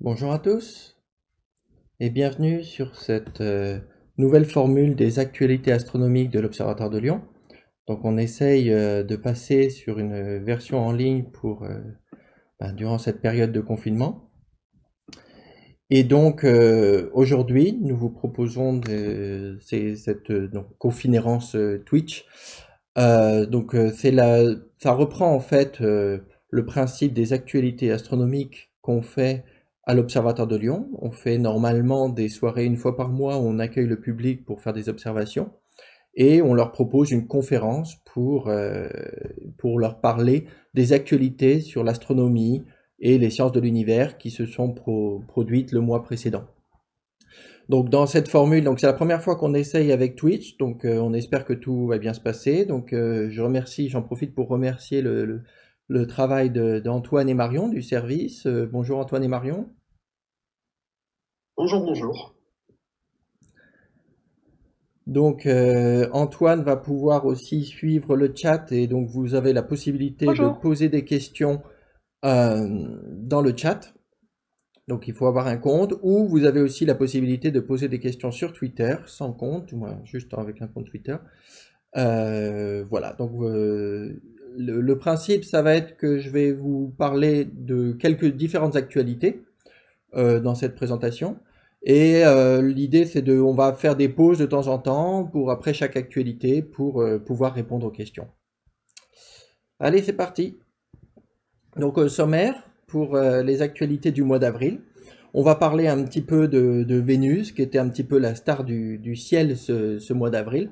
Bonjour à tous et bienvenue sur cette euh, nouvelle formule des actualités astronomiques de l'Observatoire de Lyon. Donc on essaye euh, de passer sur une version en ligne pour euh, ben, durant cette période de confinement. Et donc aujourd'hui nous vous proposons cette confinérance Twitch. donc c'est ça reprend en fait le principe des actualités astronomiques qu'on fait à l'Observatoire de Lyon. On fait normalement des soirées une fois par mois où on accueille le public pour faire des observations et on leur propose une conférence pour, euh, pour leur parler des actualités sur l'astronomie et les sciences de l'univers qui se sont produites le mois précédent. Donc dans cette formule, donc c'est la première fois qu'on essaye avec Twitch, donc euh, on espère que tout va bien se passer. Donc euh, je remercie, j'en profite pour remercier le le travail d'Antoine et Marion du service. Euh, bonjour Antoine et Marion. Bonjour, bonjour. Donc euh, Antoine va pouvoir aussi suivre le chat et donc vous avez la possibilité de poser des questions euh, dans le chat. Donc il faut avoir un compte ou vous avez aussi la possibilité de poser des questions sur Twitter sans compte, ou juste avec un compte Twitter. voilà, donc le, principe, ça va être que je vais vous parler de quelques différentes actualités euh, dans cette présentation. Et euh, l'idée, c'est de, on va faire des pauses de temps en temps pour après chaque actualité pour euh, pouvoir répondre aux questions. Allez, c'est parti. Donc sommaire pour les actualités du mois d'avril. On va parler un petit peu de, Vénus, qui était un petit peu la star du, ciel ce mois d'avril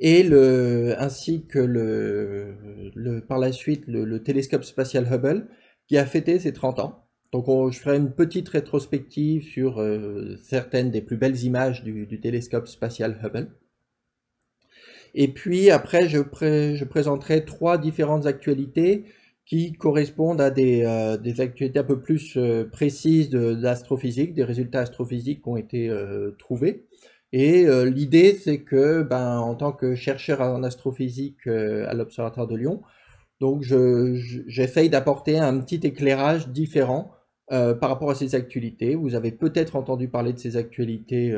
et le, ainsi que le, par la suite le, télescope spatial Hubble qui a fêté ses 30 ans. Donc je ferai une petite rétrospective sur euh, certaines des plus belles images du, télescope spatial Hubble. Et puis après, je, présenterai trois différentes actualités qui correspondent à des, euh, actualités un peu plus euh, précises d'astrophysique, des résultats astrophysiques qui ont été trouvés. Et euh, l'idée, c'est que, ben, en tant que chercheur en astrophysique euh, à l'Observatoire de Lyon, donc j'essaye d'apporter un petit éclairage différent euh, par rapport à ces actualités. Vous avez peut-être entendu parler de ces actualités,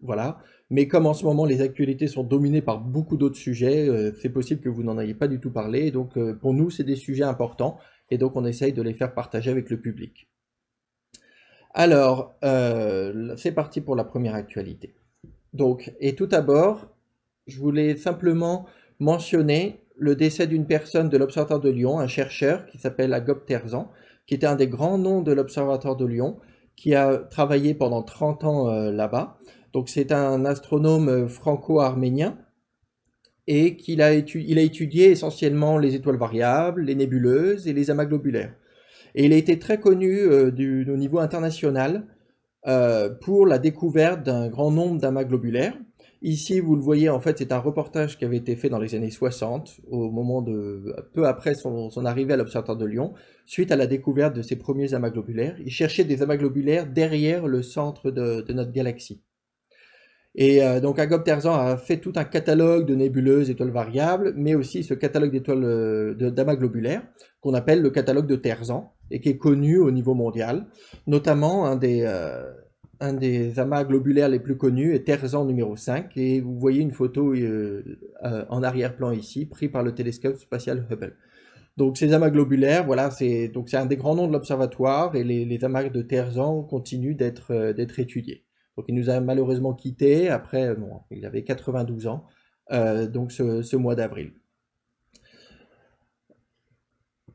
voilà. Mais comme en ce moment les actualités sont dominées par beaucoup d'autres sujets, c'est possible que vous n'en ayez pas du tout parlé. donc pour nous, c'est des sujets importants et donc on essaye de les faire partager avec le public. Alors, euh, c'est parti pour la première actualité. Donc, et tout d'abord, je voulais simplement mentionner le décès d'une personne de l'Observatoire de Lyon, un chercheur qui s'appelle Agop Terzan, qui était un des grands noms de l'Observatoire de Lyon, qui a travaillé pendant 30 ans euh, là-bas. Donc c'est un astronome euh, franco-arménien et qu'il il a étudié essentiellement les étoiles variables, les nébuleuses et les amas globulaires. Et il a été très connu euh, au niveau international euh, pour la découverte d'un grand nombre d'amas globulaires. Ici, vous le voyez, en fait, c'est un reportage qui avait été fait dans les années 60, au moment de, peu après son, arrivée à l'Observatoire de Lyon, suite à la découverte de ses premiers amas globulaires. Il cherchait des amas globulaires derrière le centre de notre galaxie. Et euh, donc Agob Terzan a fait tout un catalogue de nébuleuses, étoiles variables, mais aussi ce catalogue d'étoiles euh, d'amas globulaires qu'on appelle le catalogue de Terzan et qui est connu au niveau mondial. Notamment, un des, euh, un des amas globulaires les plus connus est Terzan numéro 5. Et vous voyez une photo en arrière-plan ici, prise par le télescope spatial Hubble. Donc ces amas globulaires, voilà, c'est un des grands noms de l'observatoire et les, les, amas de Terzan continuent d'être étudiés. Donc il nous a malheureusement quitté après, il avait 92 ans, euh, donc ce, mois d'avril.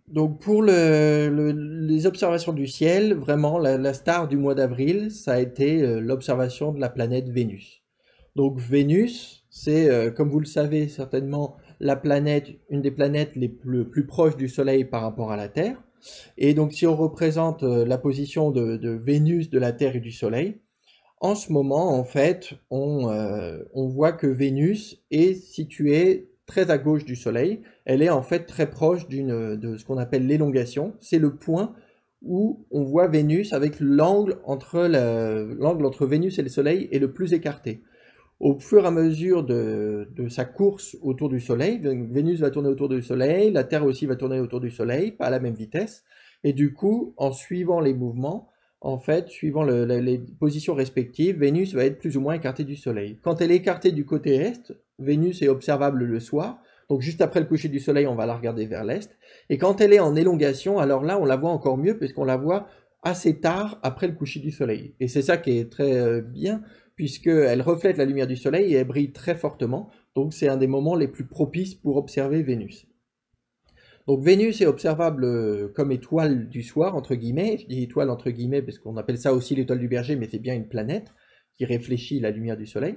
Donc pour les observations du ciel, vraiment la, star du mois d'avril, ça a été euh, l'observation de la planète Vénus. Donc Vénus, c'est euh, comme vous le savez certainement la planète, une des planètes les plus, proches du Soleil par rapport à la Terre. Et donc si on représente la position de Vénus, de la Terre et du Soleil, en ce moment, en fait, euh, on, voit que Vénus est située très à gauche du Soleil. Elle est en fait très proche de ce qu'on appelle l'élongation. C'est le point où on voit Vénus avec l'angle entre, l'angle entre Vénus et le Soleil est le plus écarté. Au fur et à mesure de, de, sa course autour du Soleil, Vénus va tourner autour du Soleil, la Terre aussi va tourner autour du Soleil, pas à la même vitesse. Et du coup, en suivant les mouvements, en fait, suivant les positions respectives, Vénus va être plus ou moins écartée du Soleil. Quand elle est écartée du côté est, Vénus est observable le soir, donc juste après le coucher du Soleil, on va la regarder vers l'est. Et quand elle est en élongation, alors là, on la voit encore mieux, puisqu'on la voit assez tard après le coucher du Soleil. Et c'est ça qui est très euh, bien, puisqu'elle reflète la lumière du Soleil et elle brille très fortement. Donc c'est un des moments les plus propices pour observer Vénus. Donc Vénus est observable euh, comme étoile du soir, entre guillemets. Je dis étoile entre guillemets parce qu'on appelle ça aussi l'étoile du berger, mais c'est bien une planète qui réfléchit la lumière du soleil.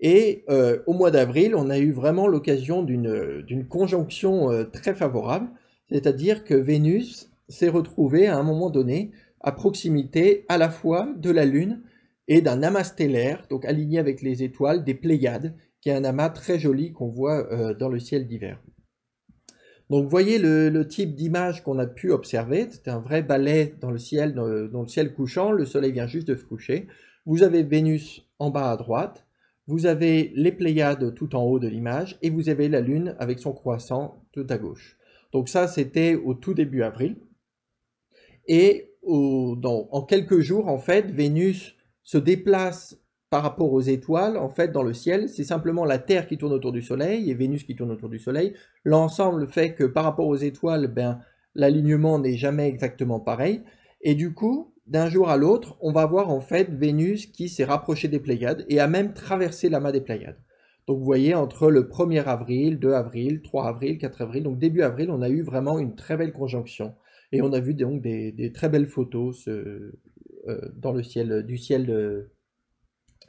Et euh, au mois d'avril, on a eu vraiment l'occasion d'une euh, conjonction très favorable, c'est-à-dire que Vénus s'est retrouvée à un moment donné à proximité à la fois de la Lune et d'un amas stellaire, donc aligné avec les étoiles, des Pléiades, qui est un amas très joli qu'on voit dans le ciel d'hiver. Donc voyez le, type d'image qu'on a pu observer, c'est un vrai balai dans le ciel, dans le, ciel couchant, le soleil vient juste de se coucher. Vous avez Vénus en bas à droite, vous avez les Pléiades tout en haut de l'image, et vous avez la Lune avec son croissant tout à gauche. Donc ça c'était au tout début avril. Et en quelques jours en fait, Vénus se déplace par rapport aux étoiles, en fait, dans le ciel, c'est simplement la Terre qui tourne autour du Soleil et Vénus qui tourne autour du Soleil. L'ensemble fait que par rapport aux étoiles, ben, l'alignement n'est jamais exactement pareil. Et du coup, d'un jour à l'autre, on va voir en fait Vénus qui s'est rapprochée des Pléiades et a même traversé l'amas des Pléiades. Donc vous voyez, entre le 1er avril, 2 avril, 3 avril, 4 avril, donc début avril, on a eu vraiment une très belle conjonction. Et on a vu donc des, très belles photos euh, dans le ciel, du ciel de, euh,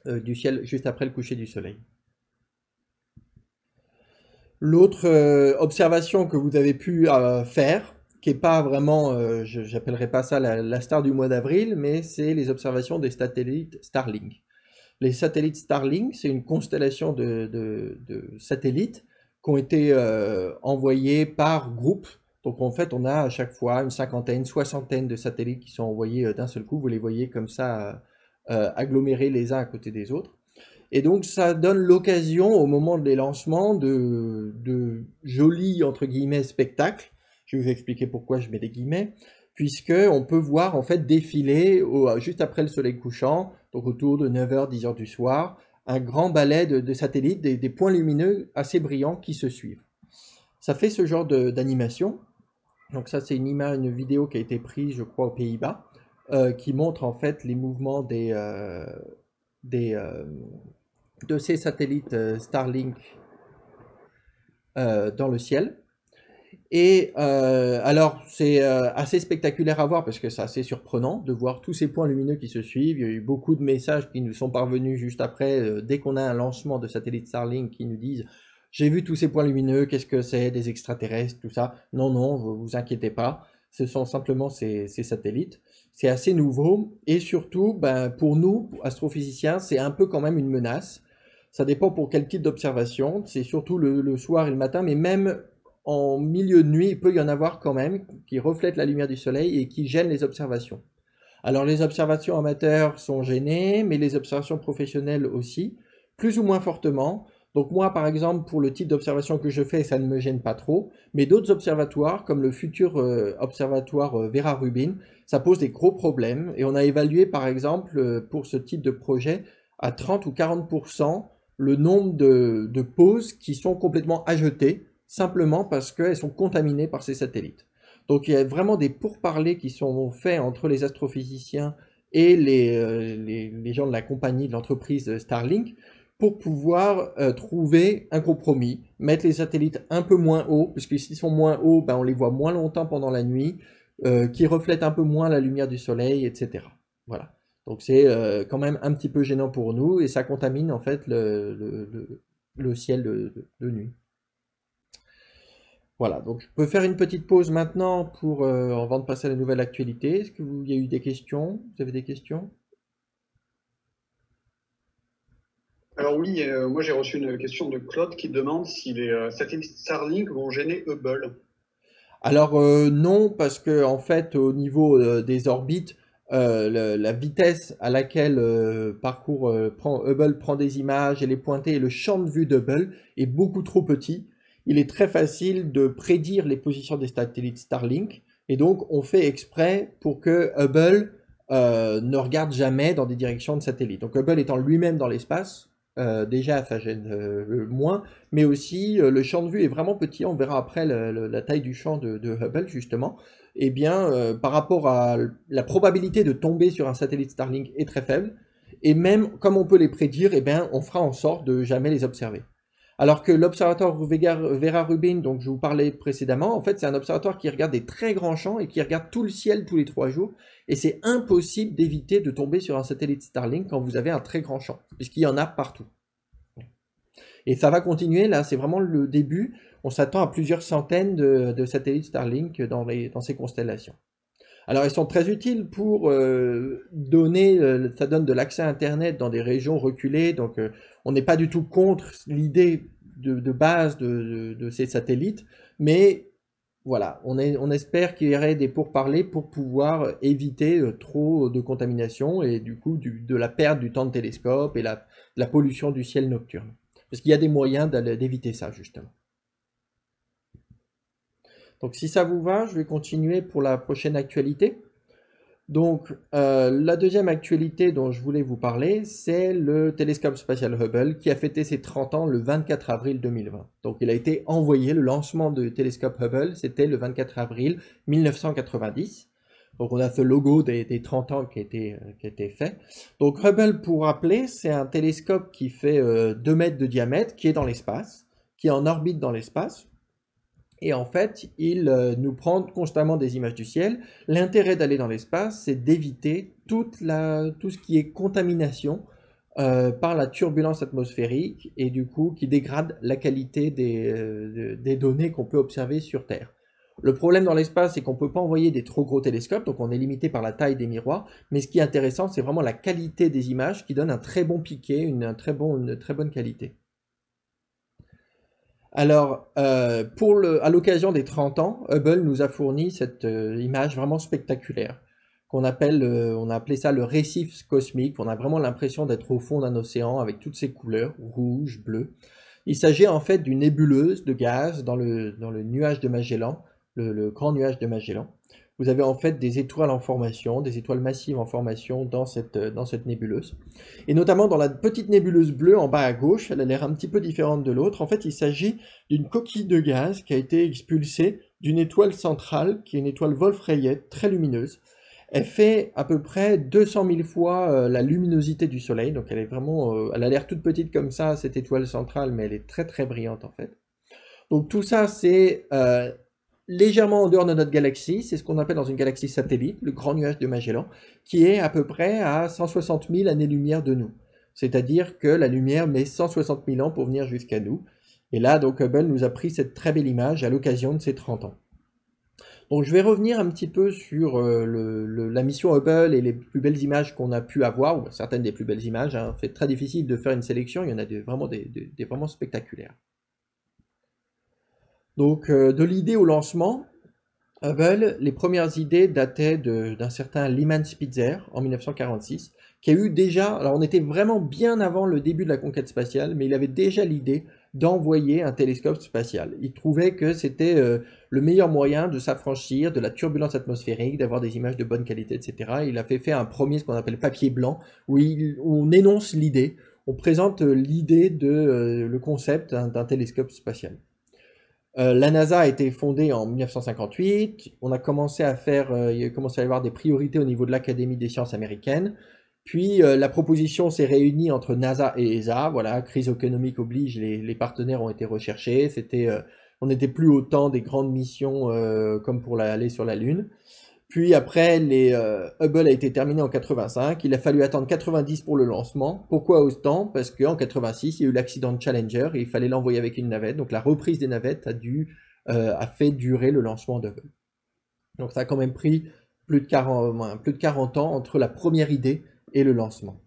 euh, du ciel juste après le coucher du soleil. L'autre euh, observation que vous avez pu euh, faire, qui n'est pas vraiment, je j'appellerai pas ça la, star du mois d'avril, mais c'est les observations des satellites Starlink. Les satellites Starlink, c'est une constellation de, satellites qui ont été envoyés par groupe. Donc en fait, on a à chaque fois une cinquantaine, soixantaine de satellites qui sont envoyés d'un seul coup. Vous les voyez comme ça euh, agglomérés les uns à côté des autres. Et donc ça donne l'occasion au moment des lancements de, de jolis entre guillemets spectacles. Je vais vous expliquer pourquoi je mets des guillemets, puisque on peut voir en fait défiler juste après le soleil couchant, donc autour de 9h, 10h du soir, un grand balai de, satellites, des, points lumineux assez brillants qui se suivent. Ça fait ce genre d'animation. Donc ça c'est une image, une vidéo qui a été prise je crois aux Pays-Bas. Euh, qui montre en fait les mouvements des, euh, des, euh, de ces satellites Starlink dans le ciel. Et alors, c'est assez spectaculaire à voir parce que c'est assez surprenant de voir tous ces points lumineux qui se suivent. Il y a eu beaucoup de messages qui nous sont parvenus juste après, dès qu'on a un lancement de satellites Starlink, qui nous disent J'ai vu tous ces points lumineux, qu'est-ce que c'est Des extraterrestres, tout ça. Non, non, vous vous inquiétez pas, ce sont simplement ces, ces satellites c'est assez nouveau. Et surtout, ben, pour nous, astrophysiciens, c'est un peu quand même une menace. Ça dépend pour quel type d'observation. C'est surtout le, soir et le matin, mais même en milieu de nuit, il peut y en avoir quand même qui reflètent la lumière du soleil et qui gênent les observations. Alors les observations amateurs sont gênées, mais les observations professionnelles aussi, plus ou moins fortement. Donc moi, par exemple, pour le type d'observation que je fais, ça ne me gêne pas trop, mais d'autres observatoires, comme le futur euh, observatoire euh, Vera Rubin, ça pose des gros problèmes, et on a évalué, par exemple, euh, pour ce type de projet, à 30 ou 40% le nombre de, poses qui sont complètement ajoutées, simplement parce qu'elles sont contaminées par ces satellites. Donc il y a vraiment des pourparlers qui sont faits entre les astrophysiciens et les gens de la compagnie, de l'entreprise Starlink, pour pouvoir euh, trouver un compromis, mettre les satellites un peu moins haut, puisque s'ils sont moins hauts, ben, on les voit moins longtemps pendant la nuit, euh, qui reflètent un peu moins la lumière du soleil, etc. Voilà. Donc c'est euh, quand même un petit peu gênant pour nous et ça contamine en fait le, le, ciel de, nuit. Voilà, donc je peux faire une petite pause maintenant pour, avant de passer à la nouvelle actualité. Est-ce vous y a eu des questions Vous avez des questions Alors oui, euh, moi j'ai reçu une question de Claude qui demande si les euh, satellites Starlink vont gêner Hubble. Alors euh, non, parce que en fait au niveau des orbites, la vitesse à laquelle parcours, Hubble prend des images et les pointées et le champ de vue d'Hubble est beaucoup trop petit. Il est très facile de prédire les positions des satellites Starlink et donc on fait exprès pour que Hubble ne regarde jamais dans des directions de satellites. Donc Hubble étant lui-même dans l'espace, euh, déjà, ça gêne euh, moins, mais aussi euh, le champ de vue est vraiment petit. On verra après la taille du champ de, de Hubble justement. Et eh bien, par rapport à la probabilité de tomber sur un satellite Starlink est très faible. Et même comme on peut les prédire, et eh bien, on fera en sorte de jamais les observer. Alors que l'observatoire Vera Rubin, dont je vous parlais précédemment, en fait c'est un observatoire qui regarde des très grands champs et qui regarde tout le ciel tous les trois jours. Et c'est impossible d'éviter de tomber sur un satellite Starlink quand vous avez un très grand champ, puisqu'il y en a partout. Et ça va continuer, là c'est vraiment le début. On s'attend à plusieurs centaines de, satellites Starlink dans, ces constellations. Alors ils sont très utiles pour euh, donner, euh, ça donne de l'accès à Internet dans des régions reculées, donc euh, on n'est pas du tout contre l'idée de, base de, ces satellites, mais voilà, on, espère qu'il y aurait des pourparlers pour pouvoir éviter euh, trop de contamination et du coup de la perte du temps de télescope et la pollution du ciel nocturne. Parce qu'il y a des moyens d'éviter ça, justement. Donc si ça vous va, je vais continuer pour la prochaine actualité. Donc, euh, la deuxième actualité dont je voulais vous parler, c'est le télescope spatial Hubble qui a fêté ses 30 ans le 24 avril 2020. Donc, il a été envoyé, le lancement du télescope Hubble, c'était le 24 avril 1990. Donc, on a ce logo des, 30 ans qui a, été, euh, qui fait. Donc, Hubble, pour rappeler, c'est un télescope qui fait 2 euh, mètres de diamètre, qui est dans l'espace, qui est en orbite dans l'espace. Et en fait, il euh, nous prend constamment des images du ciel. L'intérêt d'aller dans l'espace, c'est d'éviter tout ce qui est contamination euh, par la turbulence atmosphérique et du coup qui dégrade la qualité euh, des, données qu'on peut observer sur Terre. Le problème dans l'espace, c'est qu'on ne peut pas envoyer des trop gros télescopes, donc on est limité par la taille des miroirs, mais ce qui est intéressant, c'est vraiment la qualité des images qui donne un très bon piqué, très une très bonne qualité. Alors, euh, pour à l'occasion des 30 ans, Hubble nous a fourni cette euh, image vraiment spectaculaire, qu'on appelle, euh, on a appelé ça le récif cosmique. On a vraiment l'impression d'être au fond d'un océan avec toutes ses couleurs, rouge, bleu. Il s'agit en fait d'une nébuleuse de gaz dans le, nuage de Magellan, le grand nuage de Magellan vous avez en fait des étoiles en formation, des étoiles massives en formation dans cette, euh, dans cette nébuleuse. Et notamment dans la petite nébuleuse bleue en bas à gauche, elle a l'air un petit peu différente de l'autre. En fait, il s'agit d'une coquille de gaz qui a été expulsée d'une étoile centrale, qui est une étoile Wolf-Rayet, très lumineuse. Elle fait à peu près 200 000 fois euh, la luminosité du Soleil, donc elle est vraiment, euh, elle a l'air toute petite comme ça, cette étoile centrale, mais elle est très très brillante en fait. Donc tout ça, c'est légèrement en dehors de notre galaxie, c'est ce qu'on appelle dans une galaxie satellite, le grand nuage de Magellan, qui est à peu près à 160 000 années-lumière de nous. C'est-à-dire que la lumière met 160 000 ans pour venir jusqu'à nous. Et là, donc Hubble nous a pris cette très belle image à l'occasion de ses 30 ans. Donc je vais revenir un petit peu sur euh, la mission Hubble et les plus belles images qu'on a pu avoir, ou certaines des plus belles images. Hein. C'est très difficile de faire une sélection, il y en a vraiment des vraiment spectaculaires. Donc, euh, de l'idée au lancement, Hubble, les premières idées dataient d'un certain Lyman Spitzer en 1946, qui a eu déjà, alors on était vraiment bien avant le début de la conquête spatiale, mais il avait déjà l'idée d'envoyer un télescope spatial. Il trouvait que c'était euh, le meilleur moyen de s'affranchir de la turbulence atmosphérique, d'avoir des images de bonne qualité, etc. Il a fait faire un premier, ce qu'on appelle papier blanc, où, on énonce l'idée, on présente euh, l'idée de le concept d'un télescope spatial. Euh, la NASA a été fondée en 1958. On a commencé à faire, euh, il a commencé à y avoir des priorités au niveau de l'Académie des sciences américaines. Puis euh, la proposition s'est réunie entre NASA et ESA. Voilà, crise économique oblige, les, partenaires ont été recherchés. C'était, on n'était plus autant des grandes missions comme pour aller sur la Lune. Puis après, les, euh, Hubble a été terminé en 85. Il a fallu attendre 90 pour le lancement. Pourquoi autant Parce qu'en 86, il y a eu l'accident de Challenger et il fallait l'envoyer avec une navette. Donc la reprise des navettes a, dû, euh, a fait durer le lancement d'Hubble. Donc ça a quand même pris plus de 40, euh, plus de 40 ans entre la première idée et le lancement.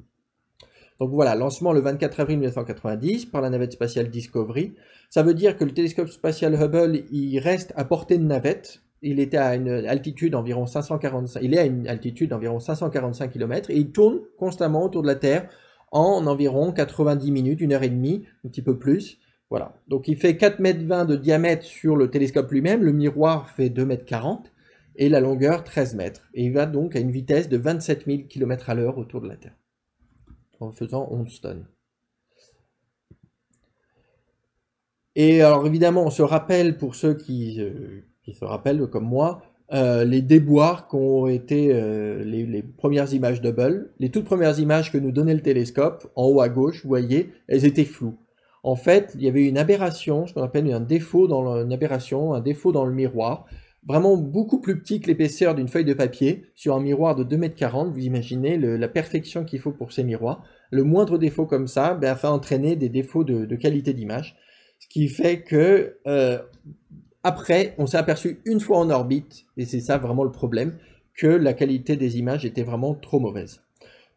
Donc voilà, lancement le 24 avril 1990 par la navette spatiale Discovery. Ça veut dire que le télescope spatial Hubble, il reste à portée de navette il était à une altitude environ 545, il est à une altitude d'environ 545 km et il tourne constamment autour de la Terre en environ 90 minutes, une heure et demie, un petit peu plus. Voilà. Donc il fait 4,20 mètres de diamètre sur le télescope lui-même, le miroir fait 2,40 m et la longueur 13 mètres. Et il va donc à une vitesse de 27 000 km à l'heure autour de la Terre, en faisant 11 tonnes. Et alors évidemment, on se rappelle pour ceux qui, euh, qui se rappellent comme moi euh, les déboires qu'ont été euh, les, premières images double, Les toutes premières images que nous donnait le télescope, en haut à gauche, vous voyez, elles étaient floues. En fait, il y avait une aberration, ce qu'on appelle un défaut dans l'aberration, un défaut dans le miroir, vraiment beaucoup plus petit que l'épaisseur d'une feuille de papier. Sur un miroir de 2m40, vous imaginez la perfection qu'il faut pour ces miroirs. Le moindre défaut comme ça ben, va entraîner des défauts de, qualité d'image. Ce qui fait que euh, après, on s'est aperçu une fois en orbite, et c'est ça vraiment le problème, que la qualité des images était vraiment trop mauvaise.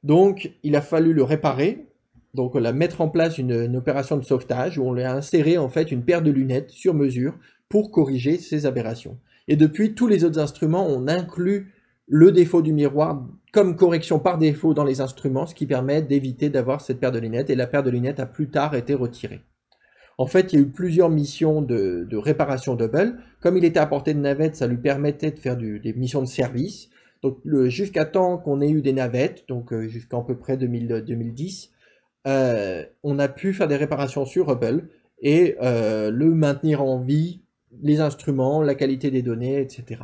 Donc, il a fallu le réparer, donc on mettre en place une, une, opération de sauvetage où on lui a inséré en fait une paire de lunettes sur mesure pour corriger ces aberrations. Et depuis, tous les autres instruments, on inclut le défaut du miroir comme correction par défaut dans les instruments, ce qui permet d'éviter d'avoir cette paire de lunettes, et la paire de lunettes a plus tard été retirée. En fait, il y a eu plusieurs missions de, de réparation d'Hubble. Comme il était à portée de navettes, ça lui permettait de faire des missions de service. Donc, jusqu'à temps qu'on ait eu des navettes, donc euh, jusqu'à peu près 2010, euh, euh, on a pu faire des réparations sur Hubble et le maintenir en vie, les instruments, la qualité des données, etc.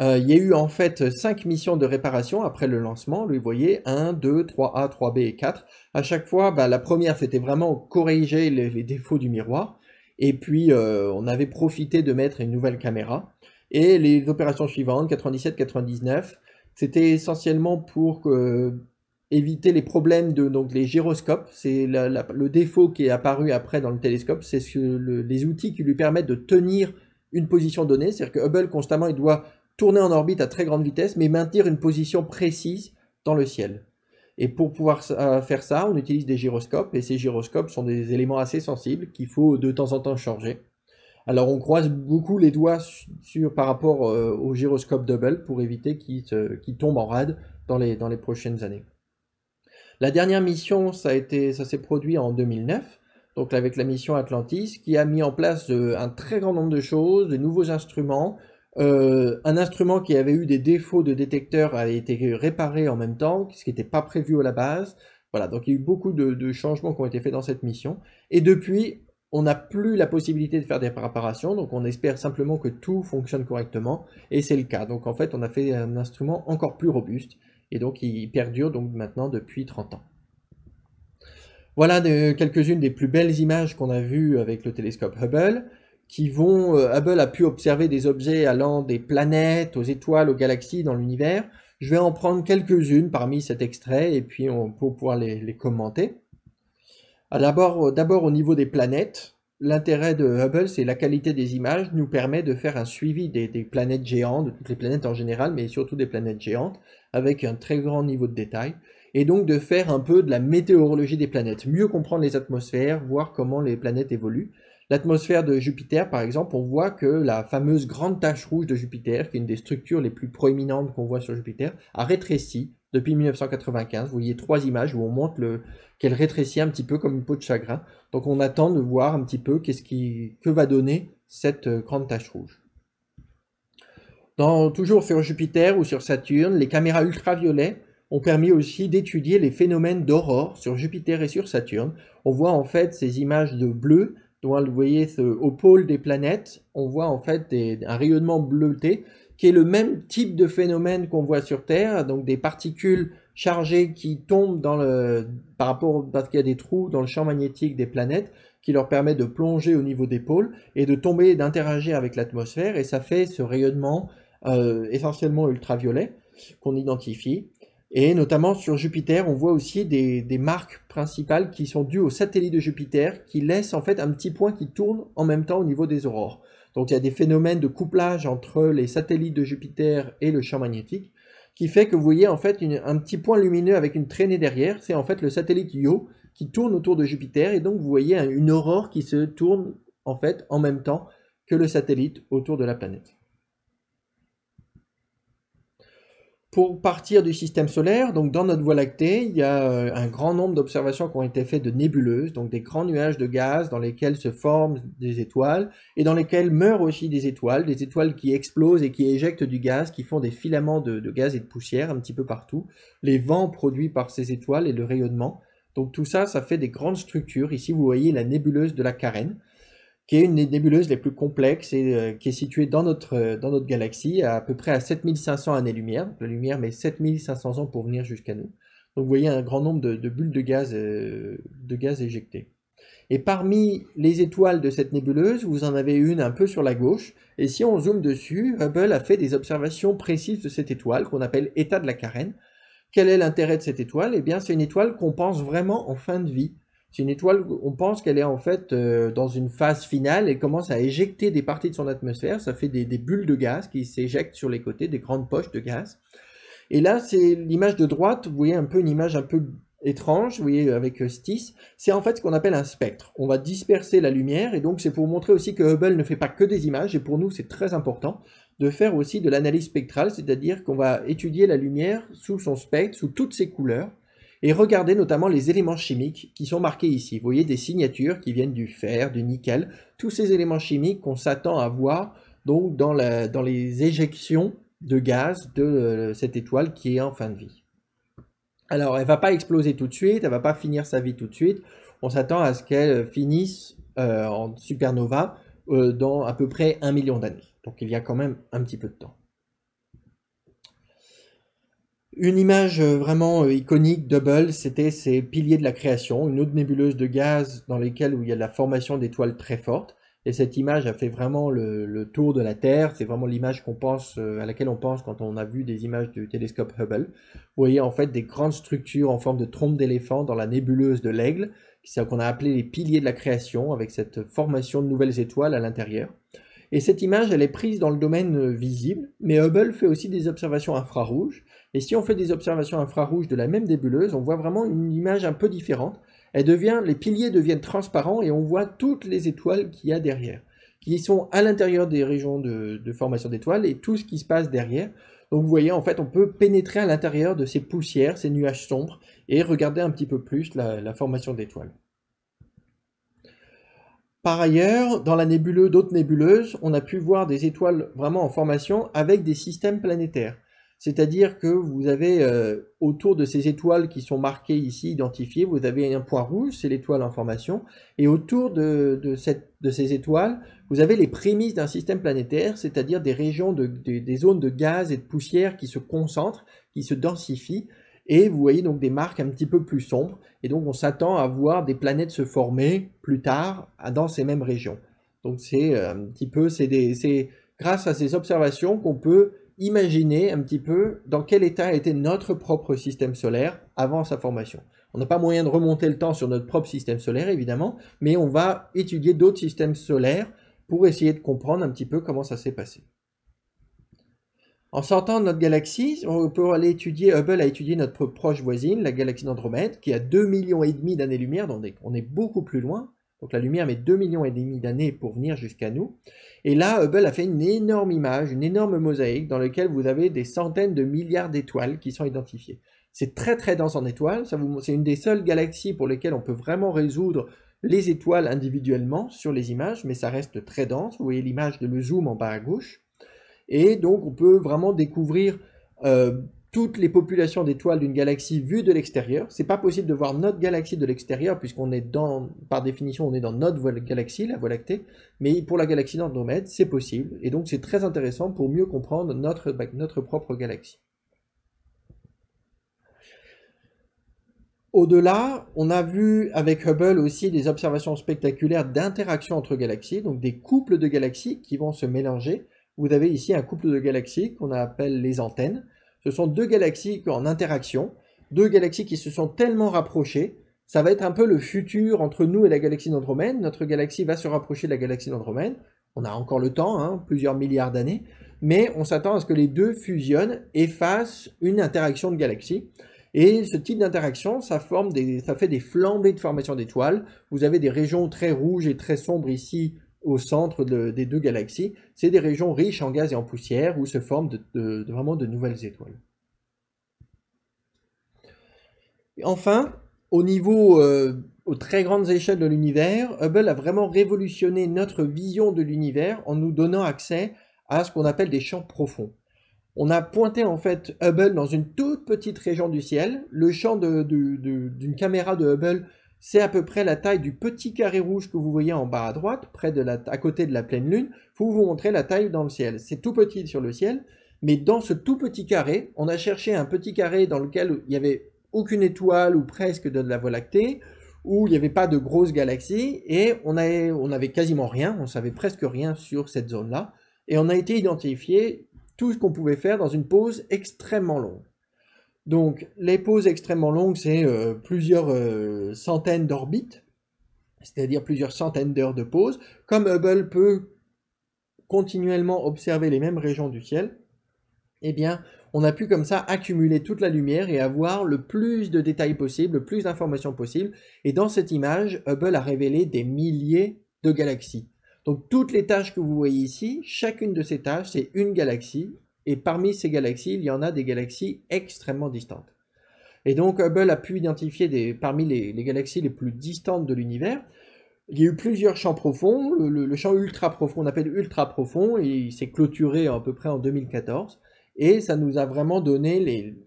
Euh, il y a eu en fait 5 missions de réparation après le lancement. Vous voyez, 1, 2, 3A, 3B et 4. À chaque fois, bah, la première, c'était vraiment corriger les, défauts du miroir. Et puis, euh, on avait profité de mettre une nouvelle caméra. Et les opérations suivantes, 97, 99, c'était essentiellement pour euh, éviter les problèmes de donc les gyroscopes. C'est le défaut qui est apparu après dans le télescope, c'est les outils qui lui permettent de tenir une position donnée. C'est-à-dire que Hubble constamment il doit tourner en orbite à très grande vitesse, mais maintenir une position précise dans le ciel. Et pour pouvoir euh, faire ça, on utilise des gyroscopes, et ces gyroscopes sont des éléments assez sensibles qu'il faut de temps en temps changer. Alors on croise beaucoup les doigts sur, par rapport euh, au gyroscope double pour éviter qu'il tombe en rade dans les, prochaines années. La dernière mission, ça s'est produit en 2009, donc avec la mission Atlantis, qui a mis en place euh, un très grand nombre de choses, de nouveaux instruments, euh, un instrument qui avait eu des défauts de détecteur a été réparé en même temps, ce qui n'était pas prévu à la base. Voilà, donc il y a eu beaucoup de, changements qui ont été faits dans cette mission. Et depuis, on n'a plus la possibilité de faire des préparations. donc on espère simplement que tout fonctionne correctement, et c'est le cas. Donc en fait, on a fait un instrument encore plus robuste, et donc il perdure donc maintenant depuis 30 ans. Voilà euh, quelques-unes des plus belles images qu'on a vues avec le télescope Hubble qui vont. Euh, Hubble a pu observer des objets allant des planètes, aux étoiles, aux galaxies dans l'univers. Je vais en prendre quelques-unes parmi cet extrait et puis on peut pouvoir les, commenter. Ah, euh, d'abord, au niveau des planètes, l'intérêt de Hubble, c'est la qualité des images nous permet de faire un suivi des, des, planètes géantes, de toutes les planètes en général, mais surtout des planètes géantes, avec un très grand niveau de détail, et donc de faire un peu de la météorologie des planètes, mieux comprendre les atmosphères, voir comment les planètes évoluent. L'atmosphère de Jupiter, par exemple, on voit que la fameuse grande tache rouge de Jupiter, qui est une des structures les plus proéminentes qu'on voit sur Jupiter, a rétréci depuis 1995. Vous voyez trois images où on montre qu'elle rétrécit un petit peu comme une peau de chagrin. Donc on attend de voir un petit peu qu'est-ce qui... que va donner cette euh, grande tache rouge. Dans, toujours sur Jupiter ou sur Saturne, les caméras ultraviolets ont permis aussi d'étudier les phénomènes d'aurore sur Jupiter et sur Saturne. On voit en fait ces images de bleu donc vous voyez au pôle des planètes, on voit en fait un rayonnement bleuté qui est le même type de phénomène qu'on voit sur Terre, donc des particules chargées qui tombent dans le, par rapport parce qu'il y a des trous dans le champ magnétique des planètes qui leur permet de plonger au niveau des pôles et de tomber, d'interagir avec l'atmosphère et ça fait ce rayonnement euh, essentiellement ultraviolet qu'on identifie et notamment sur Jupiter, on voit aussi des, marques principales qui sont dues aux satellites de Jupiter, qui laissent en fait un petit point qui tourne en même temps au niveau des aurores. Donc il y a des phénomènes de couplage entre les satellites de Jupiter et le champ magnétique, qui fait que vous voyez en fait un petit point lumineux avec une traînée derrière, c'est en fait le satellite Io qui tourne autour de Jupiter, et donc vous voyez une aurore qui se tourne en fait en même temps que le satellite autour de la planète. pour partir du système solaire, donc dans notre Voie lactée, il y a euh, un grand nombre d'observations qui ont été faites de nébuleuses, donc des grands nuages de gaz dans lesquels se forment des étoiles et dans lesquels meurent aussi des étoiles, des étoiles qui explosent et qui éjectent du gaz, qui font des filaments de, de gaz et de poussière un petit peu partout, les vents produits par ces étoiles et le rayonnement. Donc tout ça, ça fait des grandes structures. Ici, vous voyez la nébuleuse de la Carène qui est une des nébuleuses les plus complexes et euh, qui est située dans notre, euh, dans notre galaxie à, peu près à 7500 années-lumière. La lumière met 7500 ans pour venir jusqu'à nous. Donc vous voyez un grand nombre de, bulles de gaz, euh, de gaz éjectées. Et parmi les étoiles de cette nébuleuse, vous en avez une un peu sur la gauche. Et si on zoome dessus, Hubble a fait des observations précises de cette étoile qu'on appelle état de la carène. Quel est l'intérêt de cette étoile Eh bien, c'est une étoile qu'on pense vraiment en fin de vie. C'est une étoile, on pense qu'elle est en fait euh, dans une phase finale et commence à éjecter des parties de son atmosphère. Ça fait des, des bulles de gaz qui s'éjectent sur les côtés, des grandes poches de gaz. Et là, c'est l'image de droite, vous voyez un peu une image un peu étrange, vous voyez, avec euh, STIS, c'est en fait ce qu'on appelle un spectre. On va disperser la lumière, et donc c'est pour montrer aussi que Hubble ne fait pas que des images, et pour nous c'est très important de faire aussi de l'analyse spectrale, c'est-à-dire qu'on va étudier la lumière sous son spectre, sous toutes ses couleurs, et regardez notamment les éléments chimiques qui sont marqués ici. Vous voyez des signatures qui viennent du fer, du nickel, tous ces éléments chimiques qu'on s'attend à voir donc dans, les éjections de gaz de euh, cette étoile qui est en fin de vie. Alors elle ne va pas exploser tout de suite, elle ne va pas finir sa vie tout de suite. On s'attend à ce qu'elle finisse euh, en supernova euh, dans à peu près un million d'années. Donc il y a quand même un petit peu de temps. Une image euh, vraiment euh, iconique, d'Hubble, c'était ces piliers de la création, une autre nébuleuse de gaz dans lesquelles il y a la formation d'étoiles très fortes. Et cette image a fait vraiment le, tour de la Terre. C'est vraiment l'image qu'on pense, euh, à laquelle on pense quand on a vu des images du télescope Hubble. Vous voyez en fait des grandes structures en forme de trompe d'éléphant dans la nébuleuse de l'aigle, qu'on a appelé les piliers de la création, avec cette formation de nouvelles étoiles à l'intérieur. Et cette image, elle est prise dans le domaine visible, mais Hubble fait aussi des observations infrarouges et si on fait des observations infrarouges de la même nébuleuse, on voit vraiment une image un peu différente. les piliers deviennent transparents et on voit toutes les étoiles qu'il y a derrière, qui sont à l'intérieur des régions de, formation d'étoiles et tout ce qui se passe derrière. Donc vous voyez, en fait, on peut pénétrer à l'intérieur de ces poussières, ces nuages sombres, et regarder un petit peu plus la formation d'étoiles. Par ailleurs, dans la nébuleuse d'autres nébuleuses, on a pu voir des étoiles vraiment en formation avec des systèmes planétaires. C'est-à-dire que vous avez euh, autour de ces étoiles qui sont marquées ici, identifiées, vous avez un point rouge, c'est l'étoile en formation, et autour de, ces étoiles, vous avez les prémices d'un système planétaire, c'est-à-dire des régions, des zones de gaz et de poussière qui se concentrent, qui se densifient, et vous voyez donc des marques un petit peu plus sombres, et donc on s'attend à voir des planètes se former plus tard dans ces mêmes régions. Donc c'est euh, un petit peu, c'est grâce à ces observations qu'on peut imaginer un petit peu dans quel état était notre propre système solaire avant sa formation. On n'a pas moyen de remonter le temps sur notre propre système solaire, évidemment, mais on va étudier d'autres systèmes solaires pour essayer de comprendre un petit peu comment ça s'est passé. En sortant de notre galaxie, on peut aller étudier, Hubble a étudié notre proche voisine, la galaxie d'Andromède, qui a 2,5 millions et demi d'années-lumière, donc on est beaucoup plus loin. Donc la lumière met 2,5 millions et demi d'années pour venir jusqu'à nous. Et là, Hubble a fait une énorme image, une énorme mosaïque dans laquelle vous avez des centaines de milliards d'étoiles qui sont identifiées. C'est très très dense en étoiles. C'est une des seules galaxies pour lesquelles on peut vraiment résoudre les étoiles individuellement sur les images, mais ça reste très dense. Vous voyez l'image de le zoom en bas à gauche. Et donc on peut vraiment découvrir euh, toutes les populations d'étoiles d'une galaxie vue de l'extérieur. C'est pas possible de voir notre galaxie de l'extérieur puisqu'on est dans, par définition, on est dans notre galaxie, la Voie lactée. Mais pour la galaxie d'Andromède, c'est possible. Et donc c'est très intéressant pour mieux comprendre notre, bah, propre galaxie. Au-delà, on a vu avec Hubble aussi des observations spectaculaires d'interactions entre galaxies, donc des couples de galaxies qui vont se mélanger. Vous avez ici un couple de galaxies qu'on appelle les antennes ce sont deux galaxies en interaction, deux galaxies qui se sont tellement rapprochées, ça va être un peu le futur entre nous et la galaxie d'Andromède. Notre galaxie va se rapprocher de la galaxie d'Andromède. On a encore le temps, hein, plusieurs milliards d'années, mais on s'attend à ce que les deux fusionnent et fassent une interaction de galaxies. Et ce type d'interaction, ça, forme des, ça fait des flambées de formation d'étoiles. Vous avez des régions très rouges et très sombres ici au centre des deux galaxies, c'est des régions riches en gaz et en poussière où se forment de, vraiment de nouvelles étoiles. enfin, au niveau, euh, aux très grandes échelles de l'univers, Hubble a vraiment révolutionné notre vision de l'univers en nous donnant accès à ce qu'on appelle des champs profonds. On a pointé en fait Hubble dans une toute petite région du ciel. Le champ d'une caméra de Hubble c'est à peu près la taille du petit carré rouge que vous voyez en bas à droite, près de la, à côté de la pleine lune, faut vous montrer la taille dans le ciel. C'est tout petit sur le ciel, mais dans ce tout petit carré, on a cherché un petit carré dans lequel il n'y avait aucune étoile ou presque de la Voie lactée, où il n'y avait pas de grosses galaxies, et on n'avait on quasiment rien, on savait presque rien sur cette zone-là, et on a été identifié tout ce qu'on pouvait faire dans une pause extrêmement longue. Donc les pauses extrêmement longues, c'est euh, plusieurs euh, centaines d'orbites, c'est-à-dire plusieurs centaines d'heures de pause. Comme Hubble peut continuellement observer les mêmes régions du ciel, eh bien, on a pu comme ça accumuler toute la lumière et avoir le plus de détails possible, le plus d'informations possibles. Et dans cette image, Hubble a révélé des milliers de galaxies. Donc toutes les tâches que vous voyez ici, chacune de ces tâches, c'est une galaxie et parmi ces galaxies, il y en a des galaxies extrêmement distantes. Et donc Hubble a pu identifier parmi les, galaxies les plus distantes de l'univers, il y a eu plusieurs champs profonds. Le, champ ultra profond, on appelle ultra profond, et il s'est clôturé à peu près en 2014. Et ça nous a vraiment donné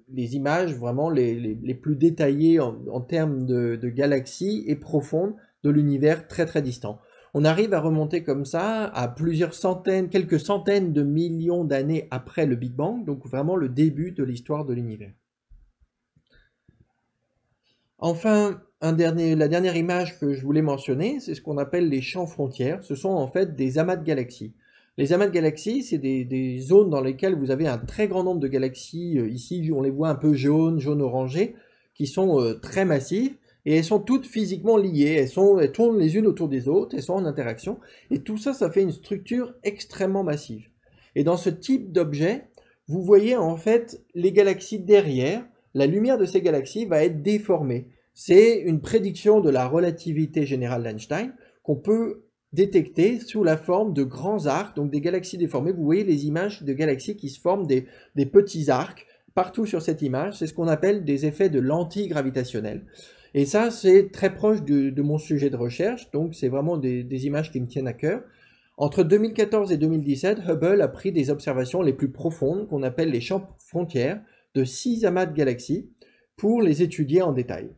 les, images vraiment les, plus détaillées en, termes de, de galaxies et profondes de l'univers très très distant on arrive à remonter comme ça à plusieurs centaines, quelques centaines de millions d'années après le Big Bang, donc vraiment le début de l'histoire de l'univers. Enfin, la dernière image que je voulais mentionner, c'est ce qu'on appelle les champs frontières. Ce sont en fait des amas de galaxies. Les amas de galaxies, c'est des, zones dans lesquelles vous avez un très grand nombre de galaxies. Euh, ici, on les voit un peu jaunes, jaune orangé, qui sont euh, très massives. Et elles sont toutes physiquement liées, elles, sont, tournent les unes autour des autres, elles sont en interaction, et tout ça, ça fait une structure extrêmement massive. Et dans ce type d'objet, vous voyez en fait les galaxies derrière, la lumière de ces galaxies va être déformée. C'est une prédiction de la relativité générale d'Einstein qu'on peut détecter sous la forme de grands arcs, donc des galaxies déformées. Vous voyez les images de galaxies qui se forment des, des petits arcs partout sur cette image. C'est ce qu'on appelle des effets de lentilles gravitationnelles. Et ça, c'est très proche de, mon sujet de recherche, donc c'est vraiment des, des, images qui me tiennent à cœur. Entre 2014 et 2017, Hubble a pris des observations les plus profondes, qu'on appelle les champs frontières, de six amas de galaxies, pour les étudier en détail.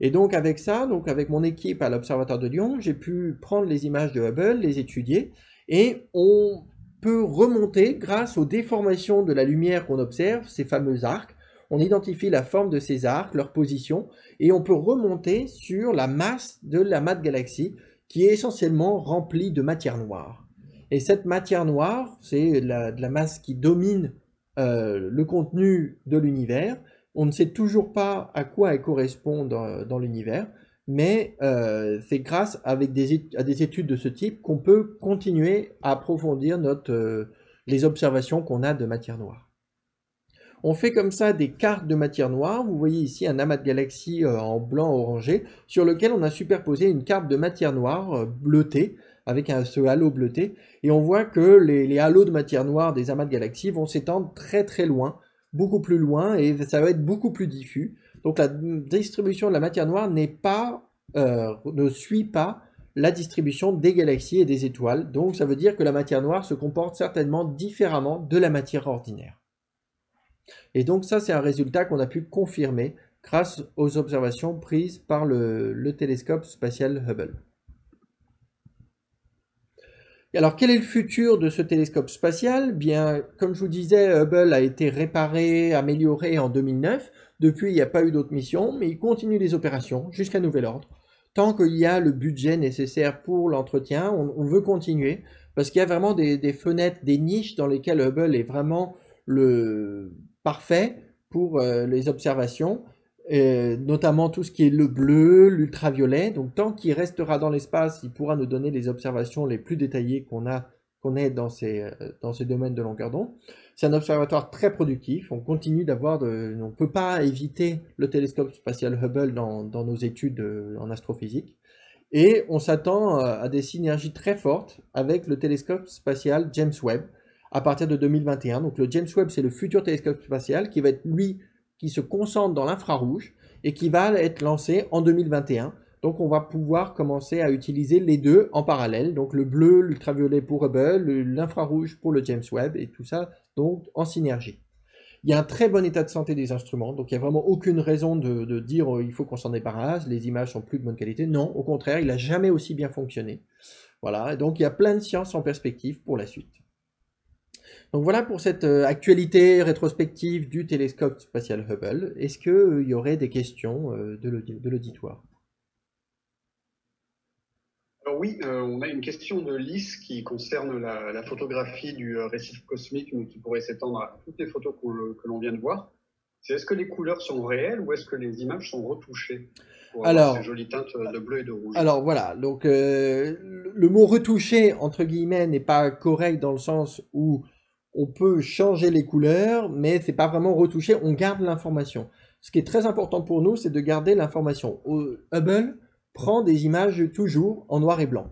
Et donc avec ça, donc avec mon équipe à l'Observatoire de Lyon, j'ai pu prendre les images de Hubble, les étudier, et on peut remonter grâce aux déformations de la lumière qu'on observe, ces fameux arcs, on identifie la forme de ces arcs, leur position, et on peut remonter sur la masse de la de galaxie qui est essentiellement remplie de matière noire. Et cette matière noire, c'est la, de la masse qui domine euh, le contenu de l'univers. On ne sait toujours pas à quoi elle correspond dans, l'univers, mais euh, c'est grâce avec des, à des études de ce type qu'on peut continuer à approfondir euh, les observations qu'on a de matière noire. On fait comme ça des cartes de matière noire. Vous voyez ici un amas de galaxies euh, en blanc orangé sur lequel on a superposé une carte de matière noire euh, bleutée avec un, ce halo bleuté. Et on voit que les, halos de matière noire des amas de galaxies vont s'étendre très très loin, beaucoup plus loin, et ça va être beaucoup plus diffus. Donc la distribution de la matière noire n'est pas, euh, ne suit pas la distribution des galaxies et des étoiles. Donc ça veut dire que la matière noire se comporte certainement différemment de la matière ordinaire. Et donc ça, c'est un résultat qu'on a pu confirmer grâce aux observations prises par le, télescope spatial Hubble. Alors, quel est le futur de ce télescope spatial Bien, comme je vous disais, Hubble a été réparé, amélioré en 2009. Depuis, il n'y a pas eu d'autres missions, mais il continue les opérations jusqu'à nouvel ordre. Tant qu'il y a le budget nécessaire pour l'entretien, on, veut continuer parce qu'il y a vraiment des, fenêtres, des niches dans lesquelles Hubble est vraiment le, parfait pour euh, les observations, euh, notamment tout ce qui est le bleu, l'ultraviolet. Donc tant qu'il restera dans l'espace, il pourra nous donner les observations les plus détaillées qu'on a qu'on ait dans ces, euh, dans domaines de longueur d'onde. C'est un observatoire très productif. On continue d'avoir de, on peut pas éviter le télescope spatial Hubble dans nos études en astrophysique. Et on s'attend à des synergies très fortes avec le télescope spatial James Webb, à partir de 2021. Donc le James Webb, c'est le futur télescope spatial qui va être lui qui se concentre dans l'infrarouge et qui va être lancé en 2021. Donc on va pouvoir commencer à utiliser les deux en parallèle, donc le bleu, l'ultraviolet pour Hubble, l'infrarouge pour le James Webb et tout ça donc en synergie. Il y a un très bon état de santé des instruments, donc il n'y a vraiment aucune raison de, dire euh, il faut qu'on s'en débarrasse, les images sont plus de bonne qualité. Non, au contraire, il n'a jamais aussi bien fonctionné. Voilà, donc il y a plein de sciences en perspective pour la suite. Donc voilà pour cette euh, actualité rétrospective du télescope spatial Hubble. Est-ce qu'il euh, y aurait des questions euh, de l'auditoire Alors oui, on a une question de Lys qui concerne la, photographie du récif cosmique, qui pourrait s'étendre à toutes les photos que l'on vient de voir. C'est est-ce que les couleurs sont réelles ou est-ce que les images sont retouchées pour alors, avoir ces jolies teintes de bleu et de rouge. Alors voilà, donc le mot retouché entre guillemets n'est pas correct dans le sens où on peut changer les couleurs, mais ce n'est pas vraiment retouché, on garde l'information. Ce qui est très important pour nous, c'est de garder l'information. Hubble prend des images toujours en noir et blanc.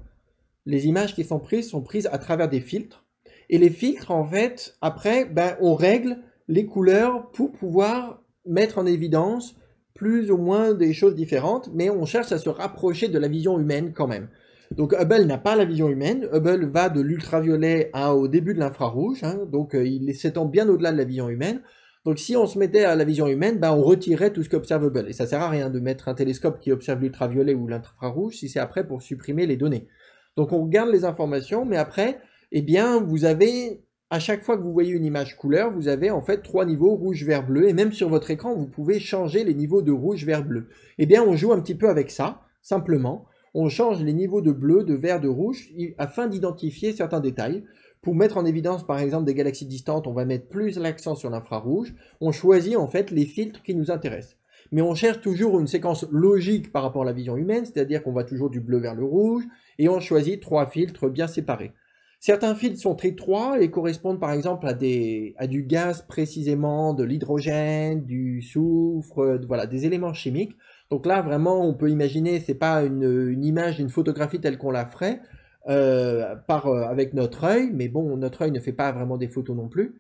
Les images qui sont prises sont prises à travers des filtres. Et les filtres, en fait, après, ben, on règle les couleurs pour pouvoir mettre en évidence plus ou moins des choses différentes, mais on cherche à se rapprocher de la vision humaine quand même. Donc Hubble n'a pas la vision humaine. Hubble va de l'ultraviolet au début de l'infrarouge, hein. donc euh, il s'étend bien au-delà de la vision humaine. Donc si on se mettait à la vision humaine, ben, on retirait tout ce qu'observe Hubble. Et ça sert à rien de mettre un télescope qui observe l'ultraviolet ou l'infrarouge si c'est après pour supprimer les données. Donc on regarde les informations, mais après, eh bien, vous avez à chaque fois que vous voyez une image couleur, vous avez en fait trois niveaux, rouge, vert, bleu, et même sur votre écran, vous pouvez changer les niveaux de rouge, vert, bleu. Eh bien, on joue un petit peu avec ça, simplement on change les niveaux de bleu, de vert, de rouge afin d'identifier certains détails. Pour mettre en évidence par exemple des galaxies distantes, on va mettre plus l'accent sur l'infrarouge. On choisit en fait les filtres qui nous intéressent. Mais on cherche toujours une séquence logique par rapport à la vision humaine, c'est-à-dire qu'on va toujours du bleu vers le rouge et on choisit trois filtres bien séparés. Certains filtres sont très étroits et correspondent par exemple à, du gaz précisément, de l'hydrogène, du soufre, voilà, des éléments chimiques. Donc là, vraiment, on peut imaginer, ce n'est pas une, image, une photographie telle qu'on la ferait euh, euh, avec notre œil, mais bon, notre œil ne fait pas vraiment des photos non plus.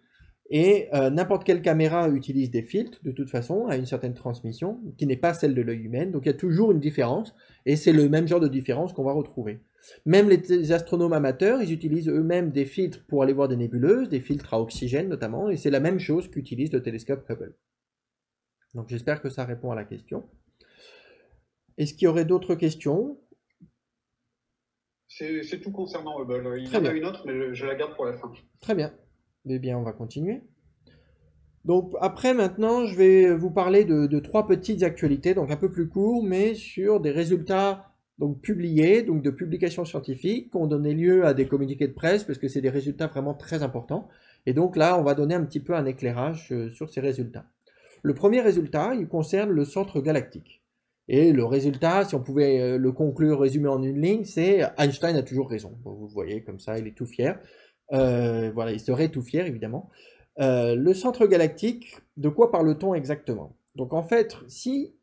Et euh, n'importe quelle caméra utilise des filtres, de toute façon, à une certaine transmission, qui n'est pas celle de l'œil humain. Donc il y a toujours une différence, et c'est le même genre de différence qu'on va retrouver. Même les astronomes amateurs, ils utilisent eux-mêmes des filtres pour aller voir des nébuleuses, des filtres à oxygène notamment, et c'est la même chose qu'utilise le télescope Hubble. Donc j'espère que ça répond à la question. Est-ce qu'il y aurait d'autres questions C'est tout concernant Hubble. Il y en a une autre, mais je, la garde pour la fin. Très bien. Eh bien, on va continuer. Donc après, maintenant, je vais vous parler de, trois petites actualités, donc un peu plus courtes, mais sur des résultats donc publiés, donc de publications scientifiques, qui ont donné lieu à des communiqués de presse, parce que c'est des résultats vraiment très importants. Et donc là, on va donner un petit peu un éclairage euh, sur ces résultats. Le premier résultat, il concerne le centre galactique. Et le résultat, si on pouvait euh, le conclure, résumer en une ligne, c'est Einstein a toujours raison. Vous voyez, comme ça, il est tout fier. Euh, voilà, il serait tout fier, évidemment. Euh, le centre galactique, de quoi parle-t-on exactement Donc en fait, si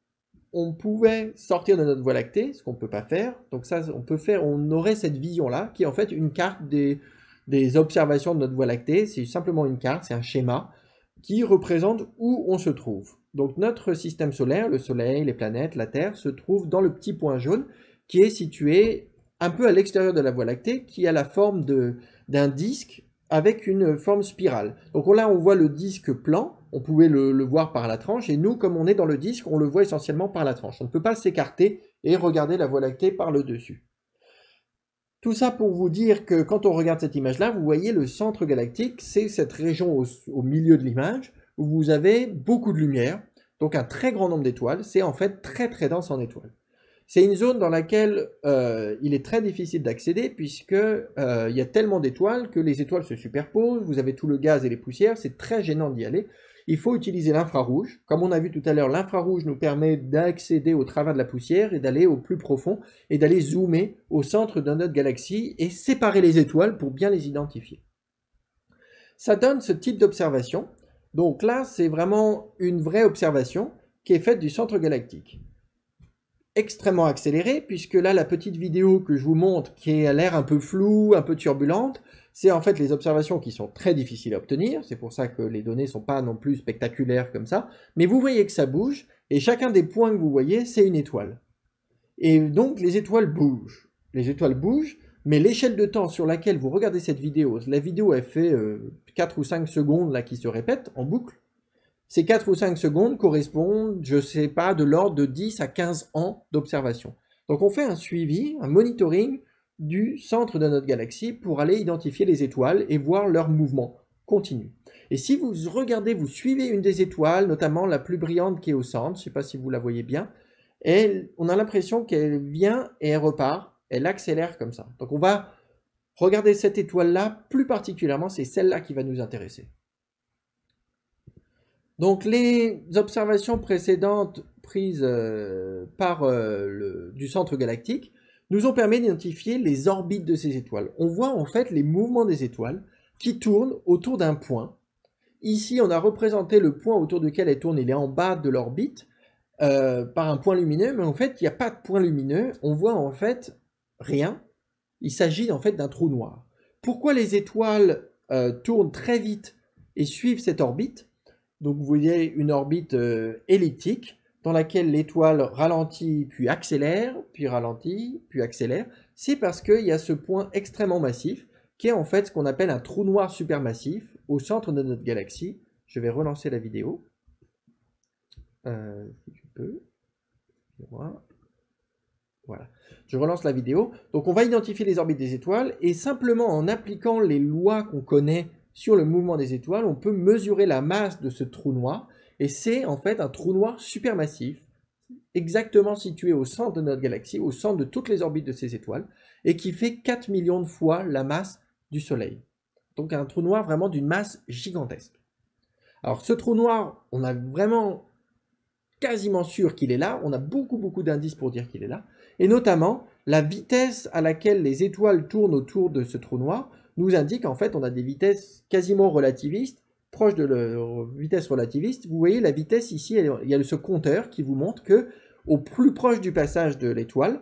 on pouvait sortir de notre voie lactée, ce qu'on ne peut pas faire, donc ça, on peut faire, on aurait cette vision-là, qui est en fait une carte des observations de notre voie lactée. C'est simplement une carte, c'est un schéma qui représente où on se trouve. Donc notre système solaire, le Soleil, les planètes, la Terre, se trouve dans le petit point jaune qui est situé un peu à l'extérieur de la Voie lactée, qui a la forme d'un disque avec une forme spirale. Donc là, on voit le disque plan, on pouvait le, le, voir par la tranche, et nous, comme on est dans le disque, on le voit essentiellement par la tranche. On ne peut pas s'écarter et regarder la Voie lactée par le dessus. Tout ça pour vous dire que quand on regarde cette image-là, vous voyez le centre galactique, c'est cette région au, milieu de l'image où vous avez beaucoup de lumière, donc un très grand nombre d'étoiles, c'est en fait très très dense en étoiles. C'est une zone dans laquelle euh, il est très difficile d'accéder puisque euh, il y a tellement d'étoiles que les étoiles se superposent, vous avez tout le gaz et les poussières, c'est très gênant d'y aller. Il faut utiliser l'infrarouge. Comme on a vu tout à l'heure, l'infrarouge nous permet d'accéder au travers de la poussière et d'aller au plus profond et d'aller zoomer au centre de notre galaxie et séparer les étoiles pour bien les identifier. Ça donne ce type d'observation. Donc là, c'est vraiment une vraie observation qui est faite du centre galactique extrêmement accéléré, puisque là, la petite vidéo que je vous montre, qui a l'air un peu floue, un peu turbulente, c'est en fait les observations qui sont très difficiles à obtenir, c'est pour ça que les données sont pas non plus spectaculaires comme ça, mais vous voyez que ça bouge, et chacun des points que vous voyez, c'est une étoile. Et donc les étoiles bougent. Les étoiles bougent, mais l'échelle de temps sur laquelle vous regardez cette vidéo, la vidéo elle fait 4 euh, ou 5 secondes là qui se répètent en boucle, ces 4 ou 5 secondes correspondent, je sais pas, de l'ordre de 10 à 15 ans d'observation. Donc on fait un suivi, un monitoring du centre de notre galaxie pour aller identifier les étoiles et voir leur mouvement continu. Et si vous regardez, vous suivez une des étoiles, notamment la plus brillante qui est au centre, je ne sais pas si vous la voyez bien, elle, on a l'impression qu'elle vient et elle repart, elle accélère comme ça. Donc on va regarder cette étoile-là, plus particulièrement, c'est celle-là qui va nous intéresser. Donc les observations précédentes prises euh, par euh, le, du centre galactique nous ont permis d'identifier les orbites de ces étoiles. On voit en fait les mouvements des étoiles qui tournent autour d'un point. Ici, on a représenté le point autour duquel elles tournent, il est en bas de l'orbite, euh, par un point lumineux, mais en fait, il n'y a pas de point lumineux, on voit en fait rien. Il s'agit en fait d'un trou noir. Pourquoi les étoiles euh, tournent très vite et suivent cette orbite Donc vous voyez une orbite euh, elliptique, dans laquelle l'étoile ralentit puis accélère, puis ralentit, puis accélère, c'est parce qu'il y a ce point extrêmement massif, qui est en fait ce qu'on appelle un trou noir supermassif au centre de notre galaxie. Je vais relancer la vidéo. Euh, voilà. Je relance la vidéo. Donc on va identifier les orbites des étoiles et simplement en appliquant les lois qu'on connaît sur le mouvement des étoiles, on peut mesurer la masse de ce trou noir et c'est en fait un trou noir supermassif, exactement situé au centre de notre galaxie, au centre de toutes les orbites de ces étoiles, et qui fait 4 millions de fois la masse du Soleil. Donc un trou noir vraiment d'une masse gigantesque. Alors ce trou noir, on a vraiment quasiment sûr qu'il est là, on a beaucoup beaucoup d'indices pour dire qu'il est là, et notamment la vitesse à laquelle les étoiles tournent autour de ce trou noir nous indique en fait on a des vitesses quasiment relativistes proche de la vitesse relativiste, vous voyez la vitesse ici, il y a ce compteur qui vous montre que au plus proche du passage de l'étoile,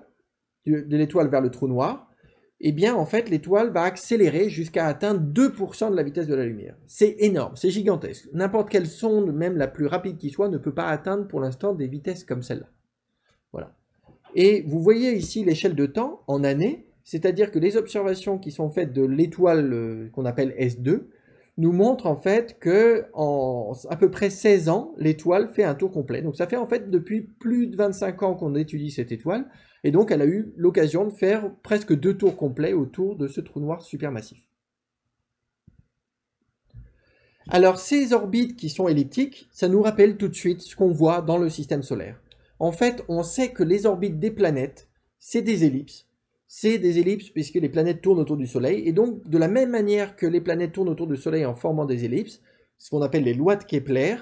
de l'étoile vers le trou noir, eh bien en fait l'étoile va accélérer jusqu'à atteindre 2% de la vitesse de la lumière. C'est énorme, c'est gigantesque. N'importe quelle sonde, même la plus rapide qui soit, ne peut pas atteindre pour l'instant des vitesses comme celle-là. Voilà. Et vous voyez ici l'échelle de temps en années, c'est-à-dire que les observations qui sont faites de l'étoile euh, qu'on appelle S2, nous montre en fait que en à peu près 16 ans, l'étoile fait un tour complet. Donc ça fait en fait depuis plus de 25 ans qu'on étudie cette étoile, et donc elle a eu l'occasion de faire presque deux tours complets autour de ce trou noir supermassif. Alors ces orbites qui sont elliptiques, ça nous rappelle tout de suite ce qu'on voit dans le système solaire. En fait, on sait que les orbites des planètes, c'est des ellipses, c'est des ellipses puisque les planètes tournent autour du Soleil. Et donc, de la même manière que les planètes tournent autour du Soleil en formant des ellipses, ce qu'on appelle les lois de Kepler,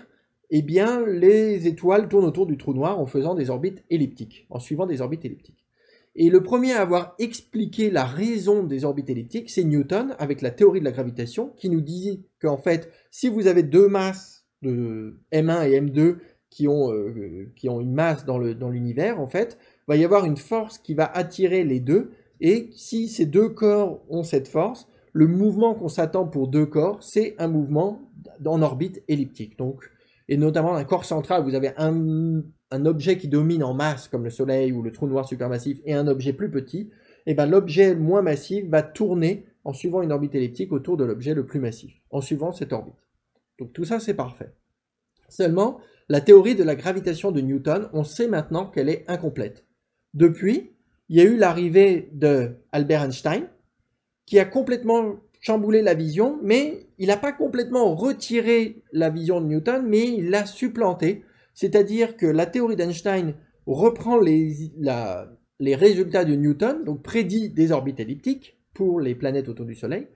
eh bien, les étoiles tournent autour du trou noir en faisant des orbites elliptiques, en suivant des orbites elliptiques. Et le premier à avoir expliqué la raison des orbites elliptiques, c'est Newton, avec la théorie de la gravitation, qui nous dit qu'en fait, si vous avez deux masses de M1 et M2 qui ont, euh, qui ont une masse dans l'univers, dans en fait, va y avoir une force qui va attirer les deux. Et si ces deux corps ont cette force, le mouvement qu'on s'attend pour deux corps, c'est un mouvement en orbite elliptique. Donc, et notamment un corps central, vous avez un, objet qui domine en masse, comme le Soleil ou le trou noir supermassif, et un objet plus petit. Et eh ben l'objet moins massif va tourner en suivant une orbite elliptique autour de l'objet le plus massif, en suivant cette orbite. Donc tout ça, c'est parfait. Seulement, la théorie de la gravitation de Newton, on sait maintenant qu'elle est incomplète. Depuis, il y a eu l'arrivée d'Albert Einstein, qui a complètement chamboulé la vision, mais il n'a pas complètement retiré la vision de Newton, mais il l'a supplantée. C'est-à-dire que la théorie d'Einstein reprend les, résultats de Newton, donc prédit des orbites elliptiques pour les planètes autour du Soleil,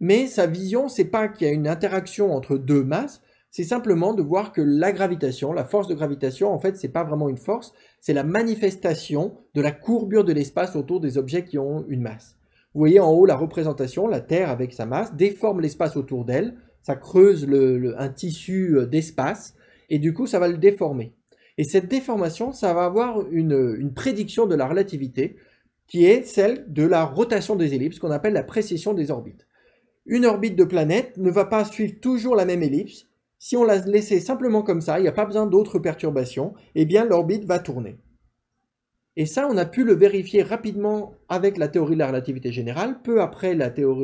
mais sa vision, c'est pas qu'il y a une interaction entre deux masses, c'est simplement de voir que la gravitation, la force de gravitation, en fait, n'est pas vraiment une force, c'est la manifestation de la courbure de l'espace autour des objets qui ont une masse. Vous voyez en haut la représentation, la Terre avec sa masse déforme l'espace autour d'elle, ça creuse un tissu euh, d'espace, et du coup ça va le déformer. Et cette déformation, ça va avoir une prédiction de la relativité, qui est celle de la rotation des ellipses, qu'on appelle la précession des orbites. Une orbite de planète ne va pas suivre toujours la même ellipse, si on la laissait simplement comme ça, il n'y a pas besoin d'autres perturbations, eh bien l'orbite va tourner. Et ça, on a pu le vérifier rapidement avec la théorie de la relativité générale. Peu après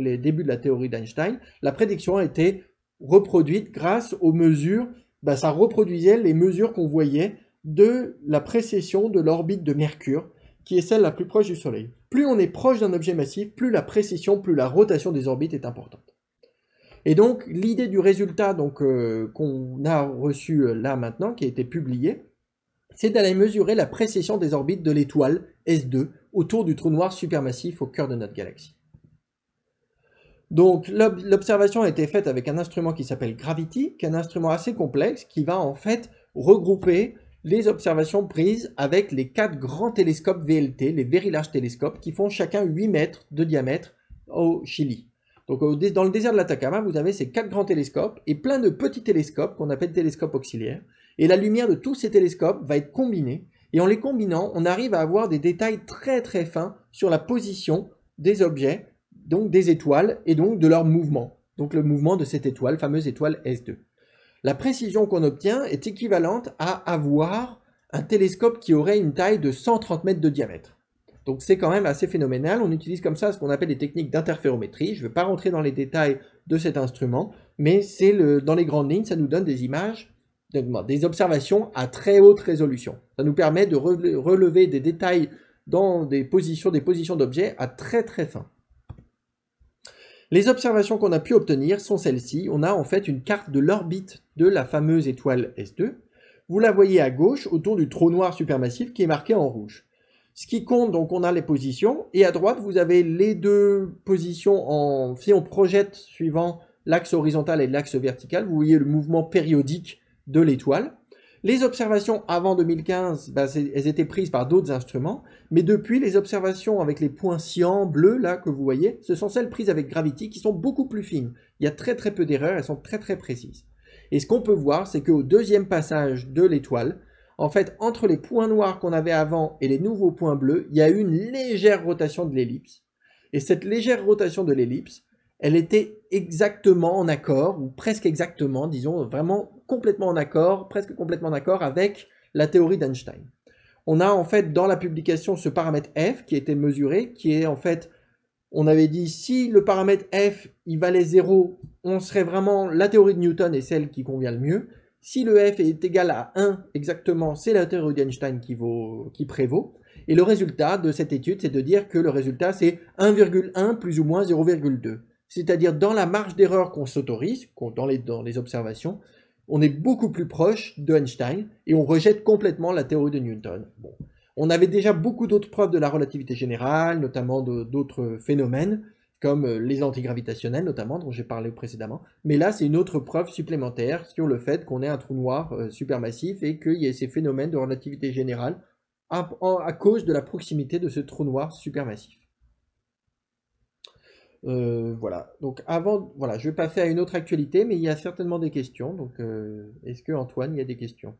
les débuts de la théorie d'Einstein, la prédiction a été reproduite grâce aux mesures, bah, ça reproduisait les mesures qu'on voyait de la précession de l'orbite de Mercure, qui est celle la plus proche du Soleil. Plus on est proche d'un objet massif, plus la précession, plus la rotation des orbites est importante. Et donc l'idée du résultat donc euh, qu'on a reçu euh, là maintenant, qui a été publié, c'est d'aller mesurer la précession des orbites de l'étoile S2 autour du trou noir supermassif au cœur de notre galaxie. Donc l'observation a été faite avec un instrument qui s'appelle Gravity, qui est un instrument assez complexe qui va en fait regrouper les observations prises avec les quatre grands télescopes VLT, les Very Large Télescopes, qui font chacun 8 mètres de diamètre au Chili. Donc dans le désert de l'Atacama, vous avez ces quatre grands télescopes et plein de petits télescopes qu'on appelle télescopes auxiliaires. Et la lumière de tous ces télescopes va être combinée. Et en les combinant, on arrive à avoir des détails très très fins sur la position des objets, donc des étoiles, et donc de leur mouvement. Donc le mouvement de cette étoile, fameuse étoile S2. La précision qu'on obtient est équivalente à avoir un télescope qui aurait une taille de 130 mètres de diamètre. Donc c'est quand même assez phénoménal. On utilise comme ça ce qu'on appelle des techniques d'interférométrie. Je ne vais pas rentrer dans les détails de cet instrument, mais c'est le, dans les grandes lignes, ça nous donne des images, des observations à très haute résolution. Ça nous permet de relever des détails dans des positions, des positions d'objets à très très fin. Les observations qu'on a pu obtenir sont celles-ci. On a en fait une carte de l'orbite de la fameuse étoile S2. Vous la voyez à gauche autour du trou noir supermassif qui est marqué en rouge. Ce qui compte, donc on a les positions, et à droite, vous avez les deux positions en... Si on projette suivant l'axe horizontal et l'axe vertical, vous voyez le mouvement périodique de l'étoile. Les observations avant 2015, bah, elles étaient prises par d'autres instruments, mais depuis, les observations avec les points cyan bleus, là, que vous voyez, ce sont celles prises avec Gravity qui sont beaucoup plus fines. Il y a très très peu d'erreurs, elles sont très très précises. Et ce qu'on peut voir, c'est qu'au deuxième passage de l'étoile, en fait, entre les points noirs qu'on avait avant et les nouveaux points bleus, il y a eu une légère rotation de l'ellipse. Et cette légère rotation de l'ellipse, elle était exactement en accord, ou presque exactement, disons, vraiment complètement en accord, presque complètement en accord avec la théorie d'Einstein. On a en fait dans la publication ce paramètre f qui a été mesuré, qui est en fait, on avait dit si le paramètre f il valait 0, on serait vraiment, la théorie de Newton est celle qui convient le mieux, si le f est égal à 1 exactement, c'est la théorie d'Einstein qui, prévaut. Et le résultat de cette étude, c'est de dire que le résultat, c'est 1,1 plus ou moins 0,2. C'est-à-dire dans la marge d'erreur qu'on s'autorise, dans, les, observations, on est beaucoup plus proche d'Einstein et on rejette complètement la théorie de Newton. On avait déjà beaucoup d'autres preuves de la relativité générale, notamment d'autres phénomènes, comme euh, les antigravitationnels notamment, dont j'ai parlé précédemment. Mais là, c'est une autre preuve supplémentaire sur le fait qu'on ait un trou noir euh, supermassif et qu'il y ait ces phénomènes de relativité générale à, cause de la proximité de ce trou noir supermassif. Euh, voilà, donc avant, voilà, je vais passer à une autre actualité, mais il y a certainement des questions. Donc, est-ce que Antoine, il y a des questions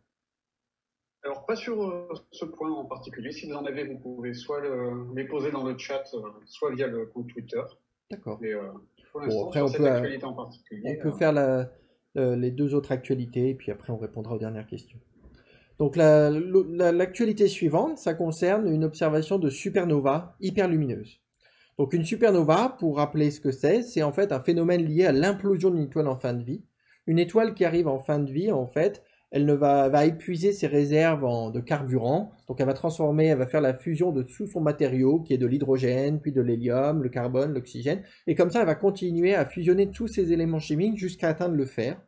alors, pas sur ce point en particulier. Si vous en avez, vous pouvez soit les poser dans le chat, soit via le compte Twitter. D'accord. Euh, après, euh, on peut, euh, faire les deux autres actualités, et puis après, on répondra aux dernières questions. Donc, l'actualité suivante, ça concerne une observation de supernova hyper lumineuse. Donc, une supernova, pour rappeler ce que c'est, c'est en fait un phénomène lié à l'implosion d'une étoile en fin de vie. Une étoile qui arrive en fin de vie, en fait, elle ne va, épuiser ses réserves de carburant. Donc elle va transformer, elle va faire la fusion de tout son matériau, qui est de l'hydrogène, puis de l'hélium, le carbone, l'oxygène. Et comme ça, elle va continuer à fusionner tous ces éléments chimiques jusqu'à atteindre le fer.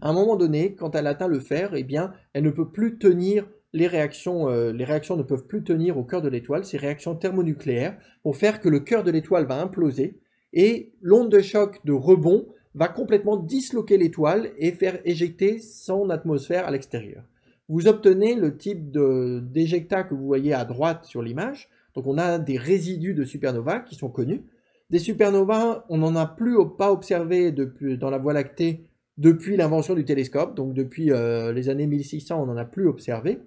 À un moment donné, quand elle atteint le fer, eh bien, elle ne peut plus tenir les réactions, euh, les réactions ne peuvent plus tenir au cœur de l'étoile. Ces réactions thermonucléaires pour faire que le cœur de l'étoile va imploser et l'onde de choc de rebond va complètement disloquer l'étoile et faire éjecter son atmosphère à l'extérieur. Vous obtenez le type d'éjecta que vous voyez à droite sur l'image. Donc on a des résidus de supernova qui sont connus. Des supernovas, on n'en a plus pas observé depuis, dans la Voie lactée depuis l'invention du télescope, donc depuis euh, les années 1600, on n'en a plus observé.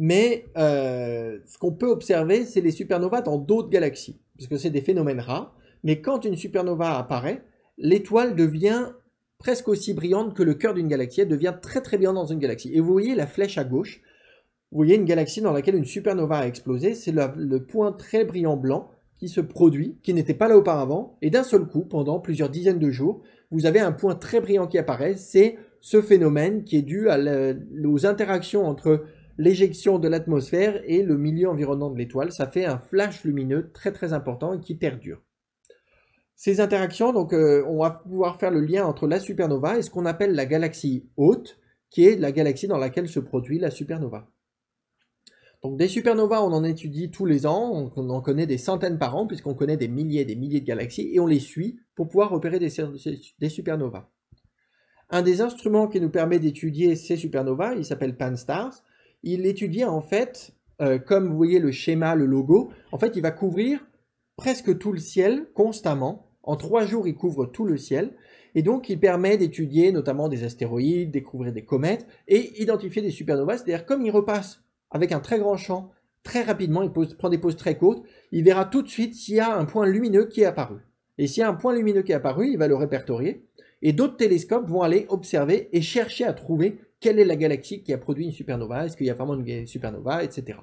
Mais euh, ce qu'on peut observer, c'est les supernovas dans d'autres galaxies, parce que c'est des phénomènes rares. Mais quand une supernova apparaît, l'étoile devient presque aussi brillante que le cœur d'une galaxie. Elle devient très très brillante dans une galaxie. Et vous voyez la flèche à gauche, vous voyez une galaxie dans laquelle une supernova a explosé, c'est le point très brillant blanc qui se produit, qui n'était pas là auparavant, et d'un seul coup, pendant plusieurs dizaines de jours, vous avez un point très brillant qui apparaît, c'est ce phénomène qui est dû à aux interactions entre l'éjection de l'atmosphère et le milieu environnant de l'étoile, ça fait un flash lumineux très très important et qui perdure. Ces interactions, donc, euh, on va pouvoir faire le lien entre la supernova et ce qu'on appelle la galaxie haute, qui est la galaxie dans laquelle se produit la supernova. Donc des supernovas, on en étudie tous les ans, on, en connaît des centaines par an, puisqu'on connaît des milliers et des milliers de galaxies, et on les suit pour pouvoir repérer des, supernovas. Un des instruments qui nous permet d'étudier ces supernovas, il s'appelle Pan-STARRS, il étudie en fait, euh, comme vous voyez le schéma, le logo, en fait il va couvrir presque tout le ciel constamment. En trois jours, il couvre tout le ciel. Et donc, il permet d'étudier notamment des astéroïdes, découvrir des comètes et identifier des supernovas. C'est-à-dire, comme il repasse avec un très grand champ, très rapidement, il prend des pauses très courtes, il verra tout de suite s'il y a un point lumineux qui est apparu. Et s'il y a un point lumineux qui est apparu, il va le répertorier. Et d'autres télescopes vont aller observer et chercher à trouver quelle est la galaxie qui a produit une supernova, est-ce qu'il y a vraiment une supernova, etc.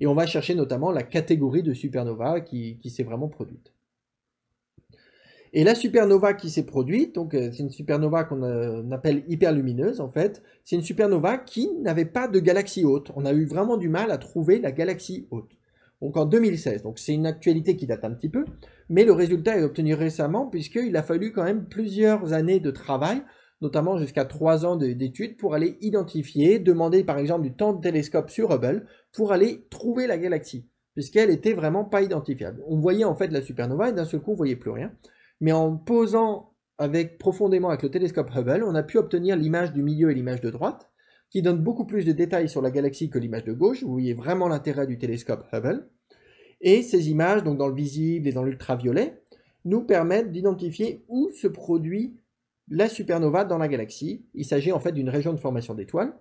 Et on va chercher notamment la catégorie de supernova qui, s'est vraiment produite. Et la supernova qui s'est produite, donc euh, c'est une supernova qu'on euh, appelle hyperlumineuse en fait, c'est une supernova qui n'avait pas de galaxie haute. On a eu vraiment du mal à trouver la galaxie haute. Donc en 2016, donc c'est une actualité qui date un petit peu, mais le résultat est obtenu récemment puisqu'il a fallu quand même plusieurs années de travail notamment jusqu'à trois ans d'études, pour aller identifier, demander par exemple du temps de télescope sur Hubble, pour aller trouver la galaxie, puisqu'elle était vraiment pas identifiable. On voyait en fait la supernova et d'un seul coup on voyait plus rien. Mais en posant avec, profondément avec le télescope Hubble, on a pu obtenir l'image du milieu et l'image de droite, qui donne beaucoup plus de détails sur la galaxie que l'image de gauche. Vous voyez vraiment l'intérêt du télescope Hubble. Et ces images, donc dans le visible et dans l'ultraviolet, nous permettent d'identifier où se produit la supernova dans la galaxie. Il s'agit en fait d'une région de formation d'étoiles.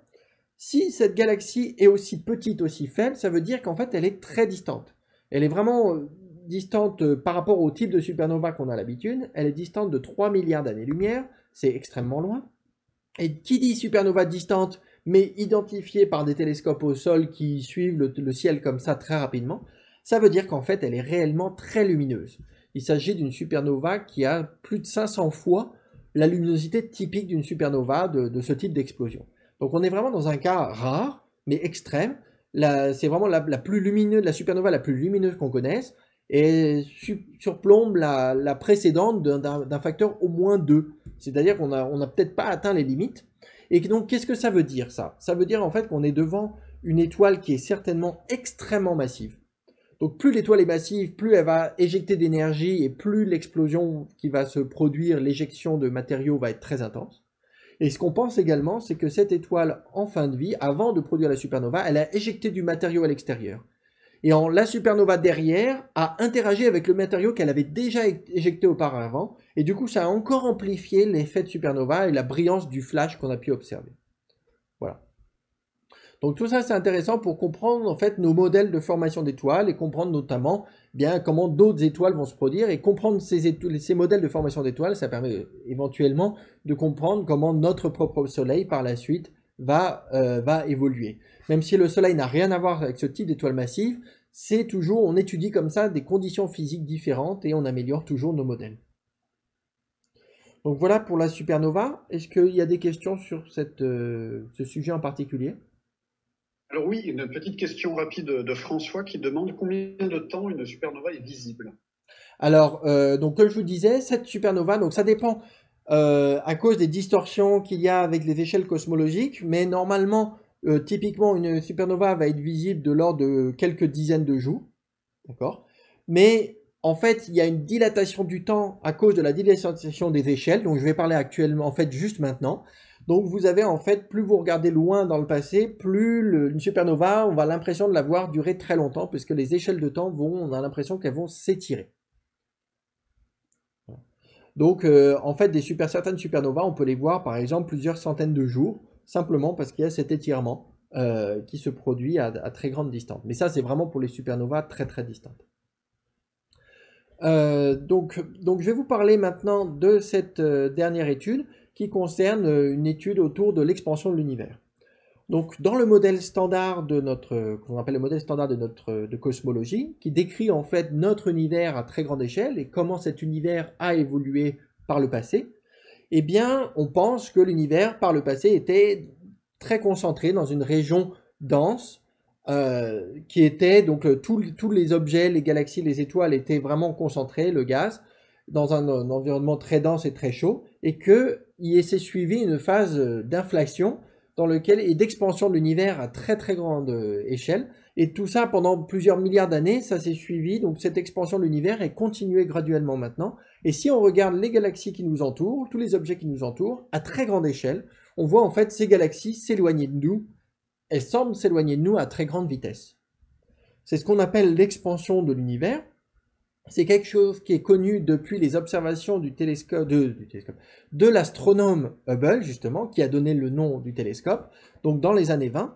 Si cette galaxie est aussi petite, aussi faible, ça veut dire qu'en fait elle est très distante. Elle est vraiment euh, distante euh, par rapport au type de supernova qu'on a l'habitude. Elle est distante de 3 milliards d'années-lumière, c'est extrêmement loin. Et qui dit supernova distante, mais identifiée par des télescopes au sol qui suivent le, ciel comme ça très rapidement, ça veut dire qu'en fait elle est réellement très lumineuse. Il s'agit d'une supernova qui a plus de 500 fois la luminosité typique d'une supernova de, ce type d'explosion. Donc on est vraiment dans un cas rare, mais extrême. C'est vraiment la, plus lumineuse, la supernova la plus lumineuse qu'on connaisse, et surplombe la, précédente d'un facteur au moins 2. C'est-à-dire qu'on n'a on a peut-être pas atteint les limites. Et donc qu'est-ce que ça veut dire ça Ça veut dire en fait qu'on est devant une étoile qui est certainement extrêmement massive. Donc plus l'étoile est massive, plus elle va éjecter d'énergie et plus l'explosion qui va se produire, l'éjection de matériaux va être très intense. Et ce qu'on pense également, c'est que cette étoile en fin de vie, avant de produire la supernova, elle a éjecté du matériau à l'extérieur. Et en la supernova derrière a interagi avec le matériau qu'elle avait déjà éjecté auparavant. Et du coup, ça a encore amplifié l'effet de supernova et la brillance du flash qu'on a pu observer. Donc tout ça c'est intéressant pour comprendre nos modèles de formation d'étoiles et comprendre notamment eh comment d'autres étoiles vont se produire et comprendre ces, modèles de formation d'étoiles, ça permet euh, éventuellement de comprendre comment notre propre Soleil par la suite euh, va, évoluer. Même si le Soleil n'a rien à voir avec ce type d'étoile massive, c'est toujours, on étudie comme ça des conditions physiques différentes et on améliore toujours nos modèles. Donc voilà pour la supernova. Est-ce qu'il y a des questions sur euh, ce sujet en particulier alors oui, une petite question rapide de François qui demande combien de temps une supernova est visible. Alors, euh, donc comme je vous disais, cette supernova, donc ça dépend euh, à cause des distorsions qu'il y a avec les échelles cosmologiques, mais normalement, euh, typiquement, une supernova va être visible de l'ordre de quelques dizaines de jours, d'accord Mais en fait, il y a une dilatation du temps à cause de la dilatation des échelles, dont je vais parler actuellement, en fait, juste maintenant. Donc vous avez en fait, plus vous regardez loin dans le passé, plus une supernova, on a l'impression de la voir durer très longtemps, puisque les échelles de temps vont, on a l'impression qu'elles vont s'étirer. Donc euh, en fait, des super, certaines supernovas, on peut les voir par exemple plusieurs centaines de jours, simplement parce qu'il y a cet étirement euh, qui se produit à, très grande distance. Mais ça, c'est vraiment pour les supernovas très très distantes. Euh, donc je vais vous parler maintenant de cette dernière étude qui concerne euh, une étude autour de l'expansion de l'univers. Donc dans le modèle standard de notre qu'on appelle le modèle standard de notre cosmologie qui décrit en fait notre univers à très grande échelle et comment cet univers a évolué par le passé, eh bien on pense que l'univers par le passé était très concentré dans une région dense euh, qui était donc tous les objets, les galaxies, les étoiles étaient vraiment concentrés, le gaz dans un, environnement très dense et très chaud, et que s'est suivi une phase euh, d'inflation dans lequel et d'expansion de l'univers à très très grande euh, échelle. Et tout ça pendant plusieurs milliards d'années, ça s'est suivi. Donc cette expansion de l'univers est continuée graduellement maintenant. Et si on regarde les galaxies qui nous entourent, tous les objets qui nous entourent, à très grande échelle, on voit en fait ces galaxies s'éloigner de nous. Elles semblent s'éloigner de nous à très grande vitesse. C'est ce qu'on appelle l'expansion de l'univers. C'est quelque chose qui est connu depuis les observations du télescope, de, l'astronome Hubble, justement, qui a donné le nom du télescope, donc dans les années 20.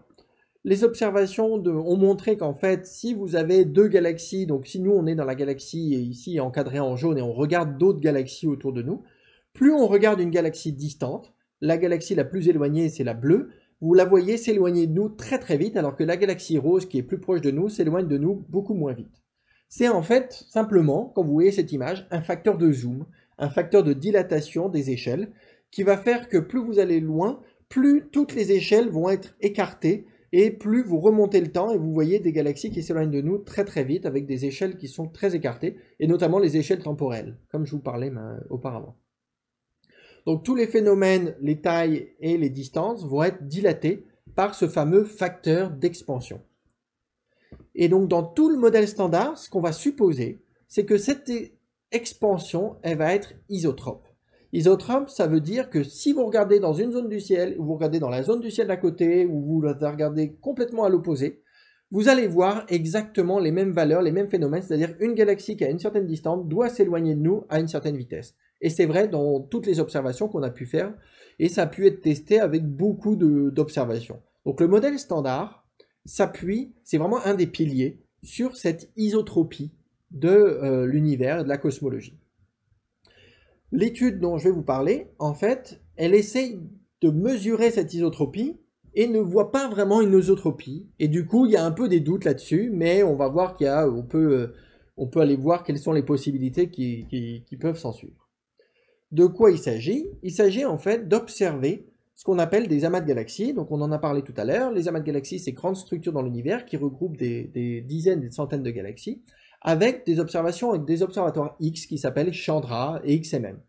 Les observations ont montré qu'en fait, si vous avez deux galaxies, donc si nous on est dans la galaxie ici encadrée en jaune et on regarde d'autres galaxies autour de nous, plus on regarde une galaxie distante, la galaxie la plus éloignée c'est la bleue, vous la voyez s'éloigner de nous très très vite, alors que la galaxie rose qui est plus proche de nous s'éloigne de nous beaucoup moins vite. C'est en fait simplement, quand vous voyez cette image, un facteur de zoom, un facteur de dilatation des échelles, qui va faire que plus vous allez loin, plus toutes les échelles vont être écartées, et plus vous remontez le temps et vous voyez des galaxies qui s'éloignent de nous très très vite avec des échelles qui sont très écartées, et notamment les échelles temporelles, comme je vous parlais ben, auparavant. Donc tous les phénomènes, les tailles et les distances vont être dilatés par ce fameux facteur d'expansion. Et donc, dans tout le modèle standard, ce qu'on va supposer, c'est que cette expansion, elle va être isotrope. Isotrope, ça veut dire que si vous regardez dans une zone du ciel, ou vous regardez dans la zone du ciel d'à côté, ou vous la regardez complètement à l'opposé, vous allez voir exactement les mêmes valeurs, les mêmes phénomènes, c'est-à-dire une galaxie qui a une certaine distance doit s'éloigner de nous à une certaine vitesse. Et c'est vrai dans toutes les observations qu'on a pu faire, et ça a pu être testé avec beaucoup d'observations. Donc le modèle standard, s'appuie, c'est vraiment un des piliers sur cette isotropie de euh, l'univers et de la cosmologie. L'étude dont je vais vous parler, en fait, elle essaye de mesurer cette isotropie et ne voit pas vraiment une isotropie. Et du coup, il y a un peu des doutes là-dessus, mais on va voir qu'il y a, on peut, euh, aller voir quelles sont les possibilités qui, qui peuvent s'en suivre. De quoi il s'agit Il s'agit en fait d'observer ce qu'on appelle des amas de galaxies. Donc on en a parlé tout à l'heure. Les amas de galaxies, c'est grandes structures dans l'univers qui regroupent des, dizaines dizaines, des centaines de galaxies, avec des observations avec des observatoires X qui s'appellent Chandra et XMM.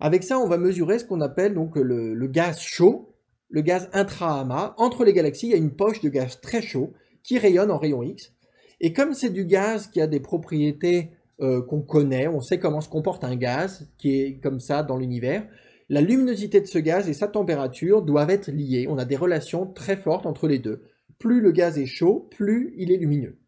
Avec ça, on va mesurer ce qu'on appelle donc le, gaz chaud, le gaz intra-amas. Entre les galaxies, il y a une poche de gaz très chaud qui rayonne en rayon X. Et comme c'est du gaz qui a des propriétés euh, qu'on connaît, on sait comment se comporte un gaz qui est comme ça dans l'univers, la luminosité de ce gaz et sa température doivent être liées, on a des relations très fortes entre les deux. Plus le gaz est chaud, plus il est lumineux.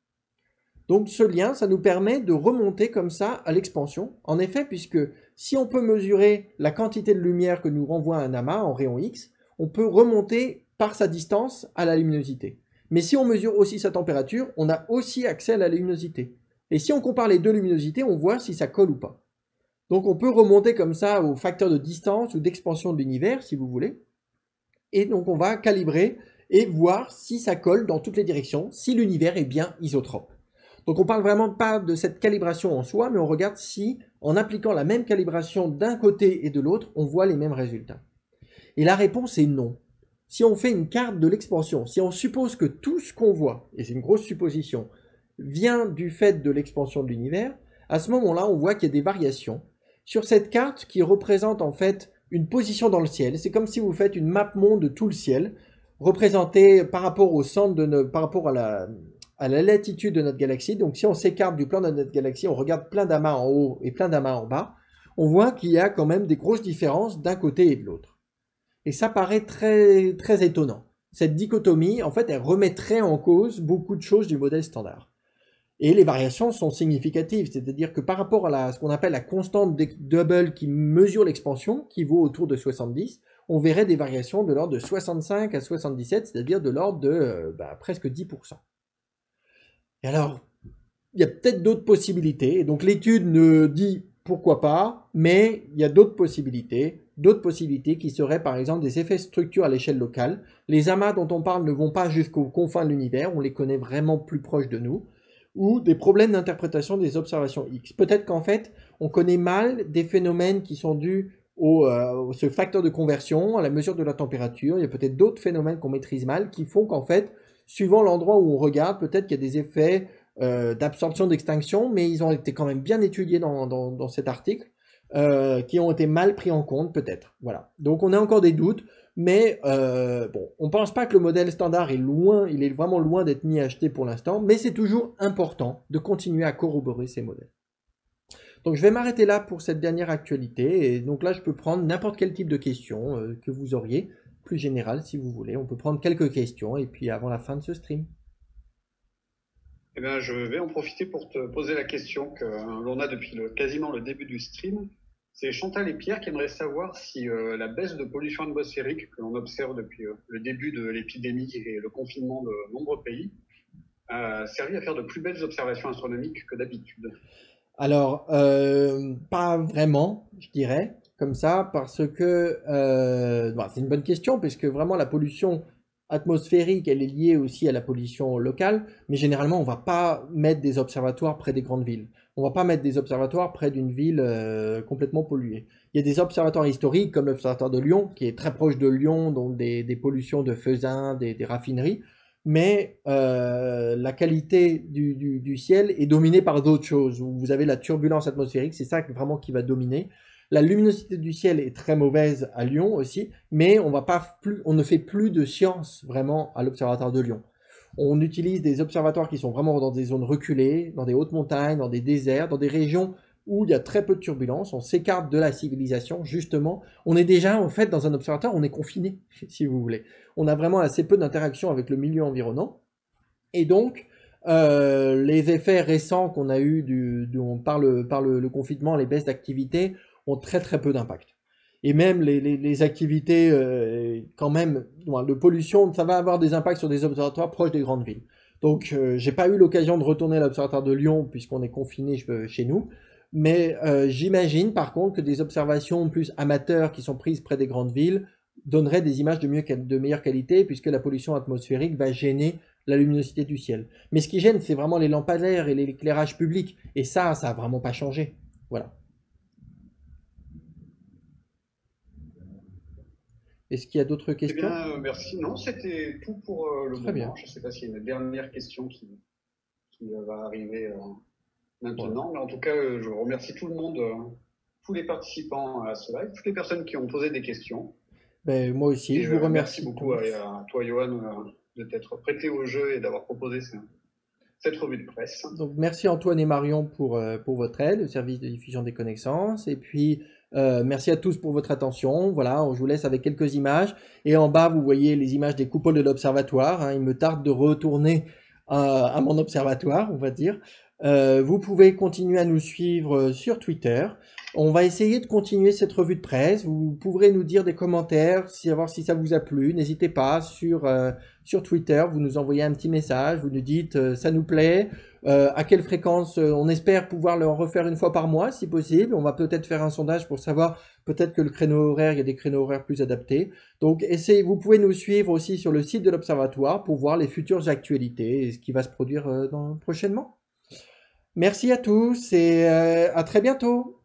Donc ce lien, ça nous permet de remonter comme ça à l'expansion. En effet, puisque si on peut mesurer la quantité de lumière que nous renvoie un amas en rayon X, on peut remonter par sa distance à la luminosité. Mais si on mesure aussi sa température, on a aussi accès à la luminosité. Et si on compare les deux luminosités, on voit si ça colle ou pas. Donc on peut remonter comme ça au facteur de distance ou d'expansion de l'univers, si vous voulez. Et donc on va calibrer et voir si ça colle dans toutes les directions, si l'univers est bien isotrope. Donc on parle vraiment pas de cette calibration en soi, mais on regarde si, en appliquant la même calibration d'un côté et de l'autre, on voit les mêmes résultats. Et la réponse est non. Si on fait une carte de l'expansion, si on suppose que tout ce qu'on voit, et c'est une grosse supposition, vient du fait de l'expansion de l'univers, à ce moment-là, on voit qu'il y a des variations sur cette carte qui représente en fait une position dans le ciel. C'est comme si vous faites une map monde de tout le ciel, représentée par rapport au centre de par rapport à la, à la latitude de notre galaxie. Donc si on s'écarte du plan de notre galaxie, on regarde plein d'amas en haut et plein d'amas en bas, on voit qu'il y a quand même des grosses différences d'un côté et de l'autre. Et ça paraît très très étonnant. Cette dichotomie, en fait, elle remettrait en cause beaucoup de choses du modèle standard. Et les variations sont significatives, c'est-à-dire que par rapport à, ce qu'on appelle la constante double qui mesure l'expansion, qui vaut autour de 70, on verrait des variations de l'ordre de 65 à 77, c'est-à-dire de l'ordre de euh, ben, presque 10%. Et alors, il y a peut-être d'autres possibilités, et donc l'étude ne dit pourquoi pas, mais il y a d'autres possibilités, d'autres possibilités qui seraient par exemple des effets structure à l'échelle locale. Les amas dont on parle ne vont pas jusqu'aux confins de l'univers, on les connaît vraiment plus proches de nous ou des problèmes d'interprétation des observations X. Peut-être qu'en fait, on connaît mal des phénomènes qui sont dus au euh, ce facteur de conversion, à la mesure de la température. Il y a peut-être d'autres phénomènes qu'on maîtrise mal qui font qu'en fait, suivant l'endroit où on regarde, peut-être qu'il y a des effets euh, d'absorption, d'extinction, mais ils ont été quand même bien étudiés dans, cet article, euh, qui ont été mal pris en compte peut-être. Voilà. Donc on a encore des doutes. Mais euh, bon, on pense pas que le modèle standard est loin, il est vraiment loin d'être mis à acheter pour l'instant, mais c'est toujours important de continuer à corroborer ces modèles. Donc je vais m'arrêter là pour cette dernière actualité, et donc là je peux prendre n'importe quel type de question euh, que vous auriez, plus général si vous voulez. On peut prendre quelques questions, et puis avant la fin de ce stream. Eh bien, je vais en profiter pour te poser la question que euh, l'on a depuis quasiment le début du stream. C'est Chantal et Pierre qui aimeraient savoir si euh, la baisse de pollution atmosphérique que l'on observe depuis euh, le début de l'épidémie et le confinement de nombreux pays a euh, servi à faire de plus belles observations astronomiques que d'habitude. Alors, pas vraiment, je dirais, comme ça, parce que bah, c'est une bonne question, puisque vraiment la pollution atmosphérique, elle est liée aussi à la pollution locale, mais généralement, on ne va pas mettre des observatoires près des grandes villes. On va pas mettre des observatoires près d'une ville euh, complètement polluée. Il y a des observatoires historiques comme l'observatoire de Lyon, qui est très proche de Lyon, donc des, pollutions de faisans, des, raffineries, mais euh, la qualité du, ciel est dominée par d'autres choses. vous avez la turbulence atmosphérique, c'est ça vraiment qui va dominer. La luminosité du ciel est très mauvaise à Lyon aussi, mais on, on ne fait plus de science vraiment à l'observatoire de Lyon. On utilise des observatoires qui sont vraiment dans des zones reculées, dans des hautes montagnes, dans des déserts, dans des régions où il y a très peu de turbulences, on s'écarte de la civilisation, justement. On est déjà, en fait, dans un observatoire, on est confiné, si vous voulez. On a vraiment assez peu d'interactions avec le milieu environnant. Et donc, euh, les effets récents qu'on a eus du, on parle, par, le, le confinement, les baisses d'activité, ont très très peu d'impact et même les, activités, euh, quand même, de pollution, ça va avoir des impacts sur des observatoires proches des grandes villes. Donc, je euh, j'ai pas eu l'occasion de retourner à l'observatoire de Lyon puisqu'on est confiné chez nous. Mais euh, j'imagine par contre que des observations plus amateurs qui sont prises près des grandes villes donneraient des images de, mieux, de meilleure qualité puisque la pollution atmosphérique va gêner la luminosité du ciel. Mais ce qui gêne, c'est vraiment les lampadaires et l'éclairage public. Et ça, ça a vraiment pas changé. Voilà. Est-ce qu'il y a d'autres eh questions bien, euh, Merci. Non, c'était tout pour euh, le Très moment. Bien. Je ne sais pas s'il y a une dernière question qui, euh, va arriver maintenant. Mais en tout cas, je remercie tout le monde, tous les participants à ce live, toutes les personnes qui ont posé des questions. Ben, moi aussi, je vous remercie. Merci beaucoup à, à, toi, Johan, de t'être prêté au jeu et d'avoir proposé cette revue de presse. Donc merci Antoine et Marion pour, pour votre aide, le service de diffusion des connaissances. Et puis euh, merci à tous pour votre attention. Voilà, je vous laisse avec quelques images. Et en bas, vous voyez les images des coupoles de l'observatoire. Hein. Il me tarde de retourner euh, à, mon observatoire, on va dire. Euh, vous pouvez continuer à nous suivre sur Twitter. On va essayer de continuer cette revue de presse. Vous pourrez nous dire des commentaires, savoir si ça vous a plu. N'hésitez pas sur, sur Twitter. Vous nous envoyez un petit message. Vous nous dites ça nous plaît euh, à quelle fréquence euh, on espère pouvoir le refaire une fois par mois si possible. On va peut-être faire un sondage pour savoir peut-être que le créneau horaire, il y a des créneaux horaires plus adaptés. Donc essayez, vous pouvez nous suivre aussi sur le site de l'Observatoire pour voir les futures actualités et ce qui va se produire euh, prochainement. Merci à tous et à très bientôt.